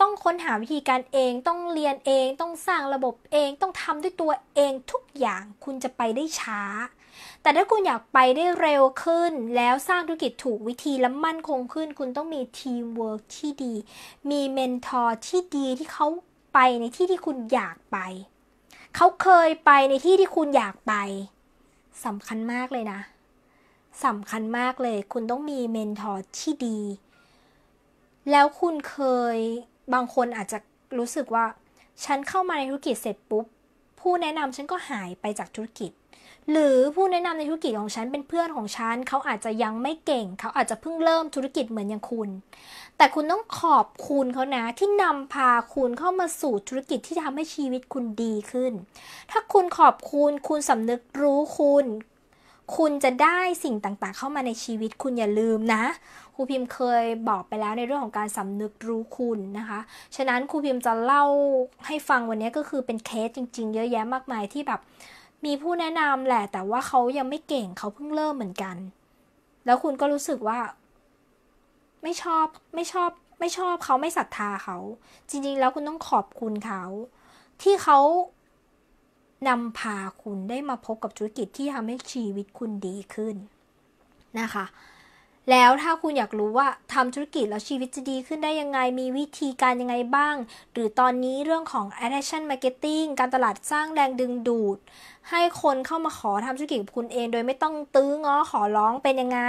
ต้องค้นหาวิธีการเอง ต้องเรียนเอง ต้องสร้างระบบเอง ต้องทำด้วยตัวเองทุกอย่าง คุณจะไปได้ช้า แต่ถ้าคุณอยากไปได้เร็วขึ้น แล้วสร้างธุรกิจถูกวิธีและมั่นคงขึ้น คุณต้องมีทีมเวิร์กที่ดี มีเมนทอร์ที่ดีที่เขาไปในที่ที่คุณอยากไปเขาเคยไปในที่ที่คุณอยากไปสำคัญมากเลยนะสำคัญมากเลย คุณต้องมีเมนทอร์ที่ดี แล้วคุณเคย บางคนอาจจะรู้สึกว่า ฉันเข้ามาในธุรกิจเสร็จปุ๊บ ผู้แนะนำฉันก็หายไปจากธุรกิจ หรือผู้แนะนำในธุรกิจของฉันเป็นเพื่อนของฉันเขาอาจจะยังไม่เก่ง เขาอาจจะเพิ่งเริ่มธุรกิจเหมือนอย่างคุณแต่คุณต้องขอบคุณเขานะที่นำพาคุณเข้ามาสู่ธุรกิจที่ทำให้ชีวิตคุณดีขึ้น ถ้าคุณขอบคุณ คุณสำนึกรู้คุณ คุณจะได้สิ่งต่างๆเข้ามาในชีวิตคุณอย่าลืมนะ ครูพิมพ์เคยบอกไปแล้วในเรื่องของการสำนึกรู้คุณนะคะ ฉะนั้นครูพิมพ์จะเล่าให้ฟังวันนี้ก็คือเป็นเคสจริง ๆ เยอะแยะมากมายที่แบบ มีผู้แนะนำแหละ แต่ว่าเขายังไม่เก่งเขาเพิ่งเริ่มเหมือนกัน แล้วคุณก็รู้สึกว่าไม่ชอบไม่ชอบไม่ชอบเขาไม่ศรัทธาเขา จริงๆ แล้วคุณต้องขอบคุณเขา ที่เขานำพาคุณได้มาพบกับธุรกิจที่ทำให้ชีวิตคุณดีขึ้นนะคะ แล้วถ้าคุณอยากรู้ว่าทำธุรกิจแล้วชีวิตจะดีขึ้นได้ยังไงมีวิธีการยังไงบ้าง หรือตอนนี้เรื่องของ attraction marketing การตลาดสร้างแรงดึงดูด ให้คนเข้ามาขอทำธุรกิจกับคุณเองโดยไม่ต้องตื้อง้อขอร้องเป็นยังไง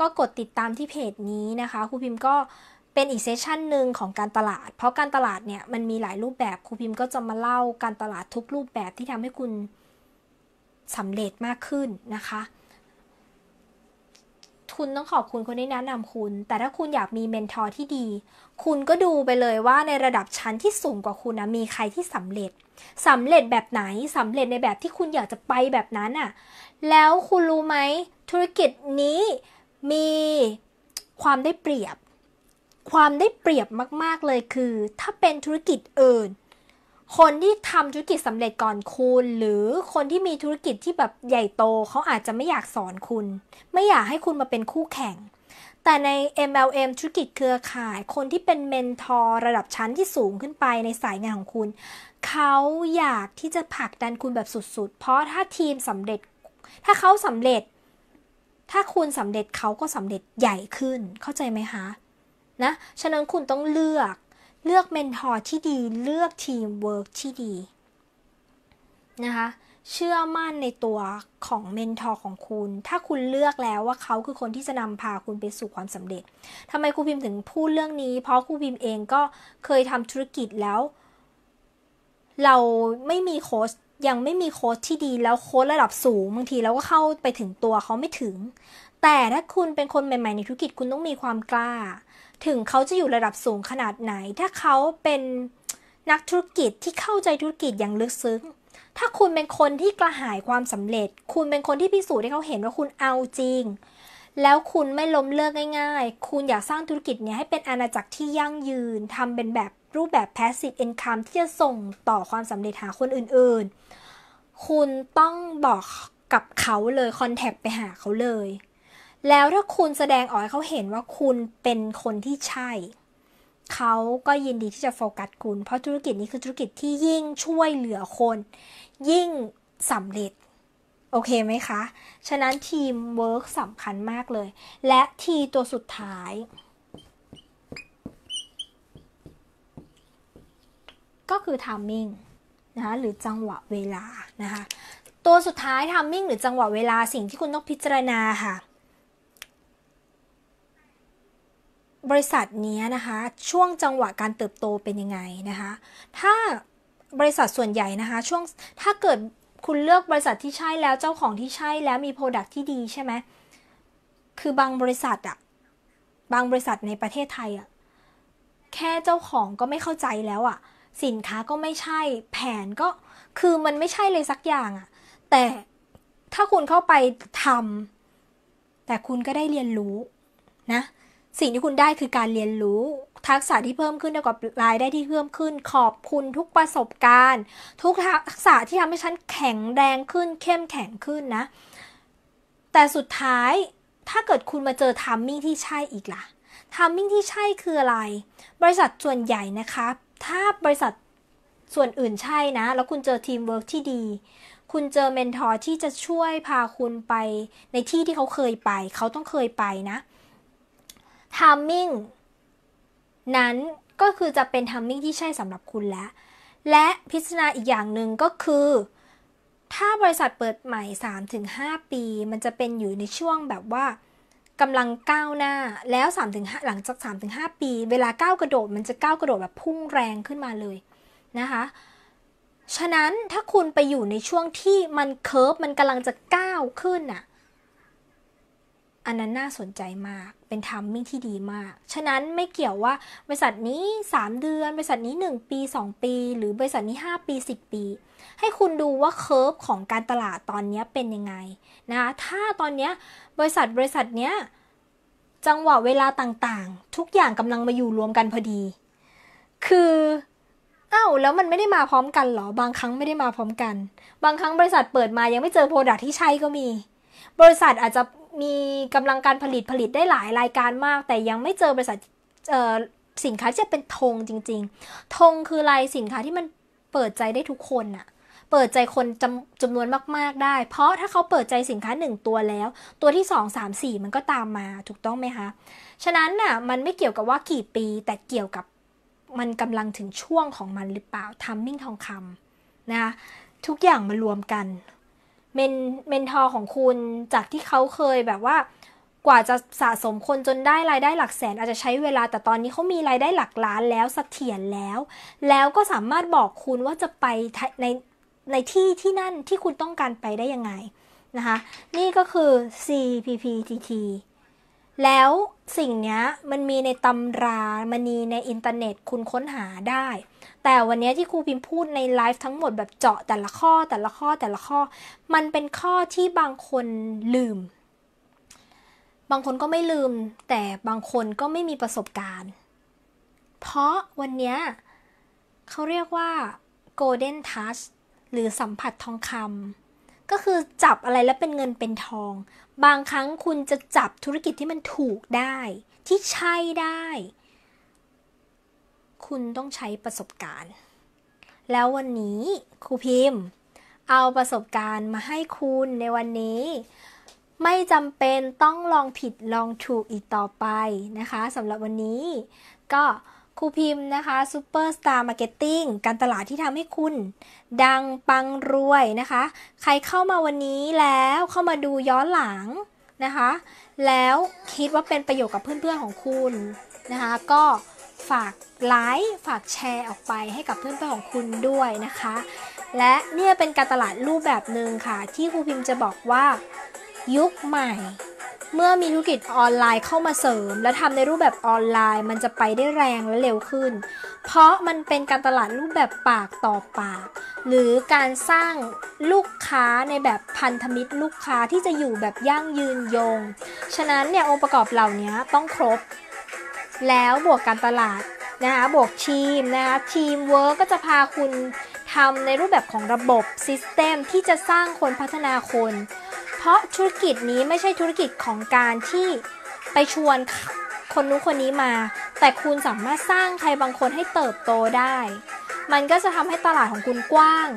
ก็กดติดตามที่เพจนี้นะคะ ครูพิมพ์ก็เป็นอีกเซสชันหนึ่งของการตลาด เพราะการตลาดเนี่ยมันมีหลายรูปแบบ ครูพิมพ์ก็จะมาเล่าการตลาดทุกรูปแบบที่ทำให้คุณสำเร็จมากขึ้นนะคะคุณต้องขอบคุณคนที่แนะนาคุณ แต่ถ้าคุณอยากมีเมนทอร์ที่ดี คุณก็ดูไปเลยว่าในระดับชั้นที่สูงกว่าคุณนะ มีใครที่สำเร็จ สำเร็จแบบไหน สำเร็จในแบบที่คุณอยากจะไปแบบนั้นอะ่ะ แล้วคุณรู้ไหมธุรกิจนี้มีความได้เปรียบ ความได้เปรียบมาก ๆเลยคือ ถ้าเป็นธุรกิจอื่น คนที่ทำธุรกิจสำเร็จก่อนคุณหรือคนที่มีธุรกิจที่แบบใหญ่โตเขาอาจจะไม่อยากสอนคุณไม่อยากให้คุณมาเป็นคู่แข่ง แต่ใน MLM ธุรกิจเครือข่าย คนที่เป็นเมนทอร์ระดับชั้นที่สูงขึ้นไปในสายงานของคุณ เขาอยากที่จะผลักดันคุณแบบสุดๆ เพราะถ้าทีมสำเร็จถ้าเขาสำเร็จถ้าคุณสำเร็จเขาก็สำเร็จใหญ่ขึ้นเข้าใจไหมคะนะฉะนั้นคุณต้องเลือกเลือกเมนทอร์ที่ดีเลือกทีมเวิร์กที่ดีนะคะเชื่อมั่นในตัวของเมนทอร์ของคุณ ถ้าคุณเลือกแล้วว่าเขาคือคนที่จะนำพาคุณไปสู่ความสำเร็จทำไมครูพิมพ์ถึงพูดเรื่องนี้ เพราะครูพิมพ์เองก็เคยทำธุรกิจแล้ว เราไม่มีโค้ชยังไม่มีโค้ชที่ดีแล้วโค้ชระดับสูงบางทีเราก็เข้าไปถึงตัวเขาไม่ถึง แต่ถ้าคุณเป็นคนใหม่ๆในธุรกิจคุณต้องมีความกล้า ถึงเขาจะอยู่ระดับสูงขนาดไหน ถ้าเขาเป็นนักธุรกิจที่เข้าใจธุรกิจอย่างลึกซึ้งถ้าคุณเป็นคนที่กระหายความสำเร็จ คุณเป็นคนที่พิสูจน์ให้เขาเห็นว่าคุณเอาจริง แล้วคุณไม่ล้มเลิกง่าย ๆ คุณอยากสร้างธุรกิจเนี้ยให้เป็นอาณาจักรที่ยั่งยืนทำเป็นแบบรูปแบบ passive income ที่จะส่งต่อความสำเร็จหาคนอื่นๆ คุณต้องบอกกับเขาเลยคอนแทคไปหาเขาเลย แล้วถ้าคุณแสดงออกให้เขาเห็นว่าคุณเป็นคนที่ใช่ เขาก็ยินดีที่จะโฟกัสคุณ เพราะธุรกิจนี้คือธุรกิจที่ยิ่งช่วยเหลือคน ยิ่งสำเร็จ โอเคไหมคะ ฉะนั้นทีมเวิร์กสำคัญมากเลย และทีตัวสุดท้ายก็คือ timing นะคะหรือจังหวะเวลานะคะตัวสุดท้าย timing หรือจังหวะเวลาสิ่งที่คุณต้องพิจารณาค่ะบริษัทนี้นะคะ ช่วงจังหวะการเติบโตเป็นยังไงนะคะ ถ้าบริษัทส่วนใหญ่นะคะช่วงถ้า เกิด คุณเลือกบริษัทที่ใช่แล้วเจ้าของที่ใช่แล้วมีโปรดักที่ดีใช่ไหมคือบางบริษัทอะบางบริษัทในประเทศไทยอะแค่เจ้าของก็ไม่เข้าใจแล้วอะ่ะสินค้าก็ไม่ใช่ แผนก็ คือมันไม่ใช่เลยสักอย่างอะแต่ถ้าคุณเข้าไปทำแต่คุณก็ได้เรียนรู้นะ สิ่งที่คุณได้คือการเรียนรู้ ทักษะที่เพิ่มขึ้นเท่ากับรายได้ที่เพิ่มขึ้น ขอบคุณทุกประสบการณ์ทุกทักษะที่ทำให้ฉันแข็งแรงขึ้น เข้มแข็งขึ้นนะ แต่สุดท้ายถ้าเกิดคุณมาเจอทัมมิ่งที่ใช่อีกละ่ะทัมมิ่งที่ใช่คืออะไร บริษัทส่วนใหญ่นะคะถ้าบริษัทส่วนอื่นใช่นะ แล้วคุณเจอทีมเวิร์กที่ดี คุณเจอเมนทอร์ที่จะช่วยพาคุณไปในที่ที่เขาเคยไป เขาต้องเคยไปนะทามมิ่งนั้นก็คือจะเป็นทามมิ่งที่ใช่สำหรับคุณแล้ว และพิจารณาอีกอย่างหนึ่งก็คือ ถ้าบริษัทเปิดใหม่ 3-5 ปี มันจะเป็นอยู่ในช่วงแบบว่ากำลังก้าวหน้าแล้ว3ถึงหลังจาก3ถึง5ปี เวลาก้าวกระโดด มันจะก้าวกระโดด แบบพุ่งแรงขึ้นมาเลย นะคะ ฉะนั้นถ้าคุณไปอยู่ในช่วงที่ มันเคิร์ฟมันกำลังจะก้าวขึ้นะ่ะอันนั้นน่าสนใจมาก เป็นทัมมิ่งที่ดีมาก ฉะนั้นไม่เกี่ยวว่า บริษัทนี้ 3 เดือน บริษัทนี้ 1 ปี 2 ปี หรือบริษัทนี้ 5 ปี 10 ปี ให้คุณดูว่าเคอร์ฟของการตลาดตอนนี้เป็นยังไงนะ ถ้าตอนนี้บริษัทบริษัทเนี้ยจังหวะเวลาต่างๆ ทุกอย่างกำลังมาอยู่รวมกันพอดี คืออ้าวแล้วมันไม่ได้มาพร้อมกันหรอ บางครั้งไม่ได้มาพร้อมกัน บางครั้งบริษัทเปิดมายังไม่เจอโปรดักที่ใช่ก็มี บริษัทอาจจะมีกำลังการผลิตผลิตได้หลายรายการมาก แต่ยังไม่เจอบริษัทสินค้าที่จะเป็นธงจริงๆธงคืออะไรสินค้าที่มันเปิดใจได้ทุกคนน่ะเปิดใจคนจำจำนวนมาก ๆได้ เพราะถ้าเขาเปิดใจสินค้า1ตัวแล้ว ตัวที่2 3 4มันก็ตามมาถูกต้องไหมคะฉะนั้นน่ะมันไม่เกี่ยวกับว่ากี่ปีแต่เกี่ยวกับมันกำลังถึงช่วงของมันหรือเปล่าทัมมิ่งทองคำนะทุกอย่างมารวมกันเมนเมนทอร์ของคุณจากที่เขาเคยแบบว่ากว่าจะสะสมคนจนได้รายได้หลักแสนอาจจะใช้เวลาแต่ตอนนี้เขามีรายได้หลักล้านแล้วสเสถียรแล้ว แล้วก็สามารถบอกคุณว่าจะไปในในที่ที่นั่นที่คุณต้องการไปได้ยังไงนะคะนี่ก็คือ CPPTT แล้วสิ่งนี้มันมีในตำรา มันมีในอินเทอร์เน็ตคุณค้นหาได้ แต่วันนี้ที่ครูพิมพูดในไลฟ์ทั้งหมดแบบเจาะแต่ละข้อแต่ละข้อแต่ละข้อ มันเป็นข้อที่บางคนลืม บางคนก็ไม่ลืม แต่บางคนก็ไม่มีประสบการณ์ เพราะวันนี้เขาเรียกว่า golden touch หรือสัมผัสทองคำก็คือจับอะไรแล้วเป็นเงินเป็นทอง บางครั้งคุณจะจับธุรกิจที่มันถูกได้ ที่ใช่ได้ คุณต้องใช้ประสบการณ์ แล้ววันนี้ครูพิมพ์ เอาประสบการณ์มาให้คุณในวันนี้ ไม่จำเป็นต้องลองผิดลองถูกอีกต่อไปนะคะสำหรับวันนี้ก็ครูพิมพ์ นะคะซูเปอร์สตาร์มาร์เก็ตติ้งการตลาดที่ทำให้คุณ ดังปังรวยนะคะ ใครเข้ามาวันนี้แล้วเข้ามาดูย้อนหลังนะคะ แล้วคิดว่าเป็นประโยชน์กับเพื่อนๆของคุณนะคะ ก็ฝากไลค์ฝากแชร์ออกไปให้กับเพื่อนๆของคุณด้วยนะคะ และเนี่ยเป็นการตลาดรูปแบบหนึ่งค่ะ ที่ครูพิมพ์จะบอกว่ายุคใหม่เมื่อมีธุรกิจออนไลน์เข้ามาเสริม และทำในรูปแบบออนไลน์ มันจะไปได้แรงและเร็วขึ้น เพราะมันเป็นการตลาดรูปแบบปากต่อปาก หรือการสร้างลูกค้าในแบบพันธมิตรลูกค้าที่จะอยู่แบบยั่งยืนยงฉะนั้นเนี่ยองค์ประกอบเหล่านี้ต้องครบ แล้วบวกการตลาดนะคะบวกทีมนะคะทีมเวิร์กก็จะพาคุณทำในรูปแบบของระบบซิสเต็มที่จะสร้างคนพัฒนาคนพราะธุรกิจนี้ไม่ใช่ธุรกิจของการที่ไปชวนคนนู้นคนนี้มา แต่คุณสามารถสร้างใครบางคนให้เติบโตได้ มันก็จะทำให้ตลาดของคุณกว้าง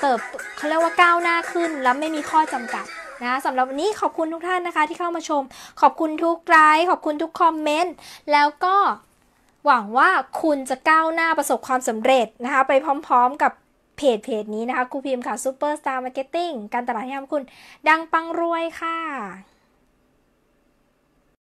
เติบเขาเรียกว่าก้าวหน้าขึ้นและไม่มีข้อจำกัดนะสำหรับวันนี้ขอบคุณทุกท่านนะคะที่เข้ามาชม ขอบคุณทุกไลค์ขอบคุณทุกคอมเมนต์แล้วก็หวังว่าคุณจะก้าวหน้าประสบความสำเร็จนะคะ ไปพร้อม ๆกับเพจเพจนี้นะคะครูพิมพ์ค่ะซูเปอร์สตาร์มาร์เก็ตติ้งการตลาดให้คุณดังปังรวยค่ะ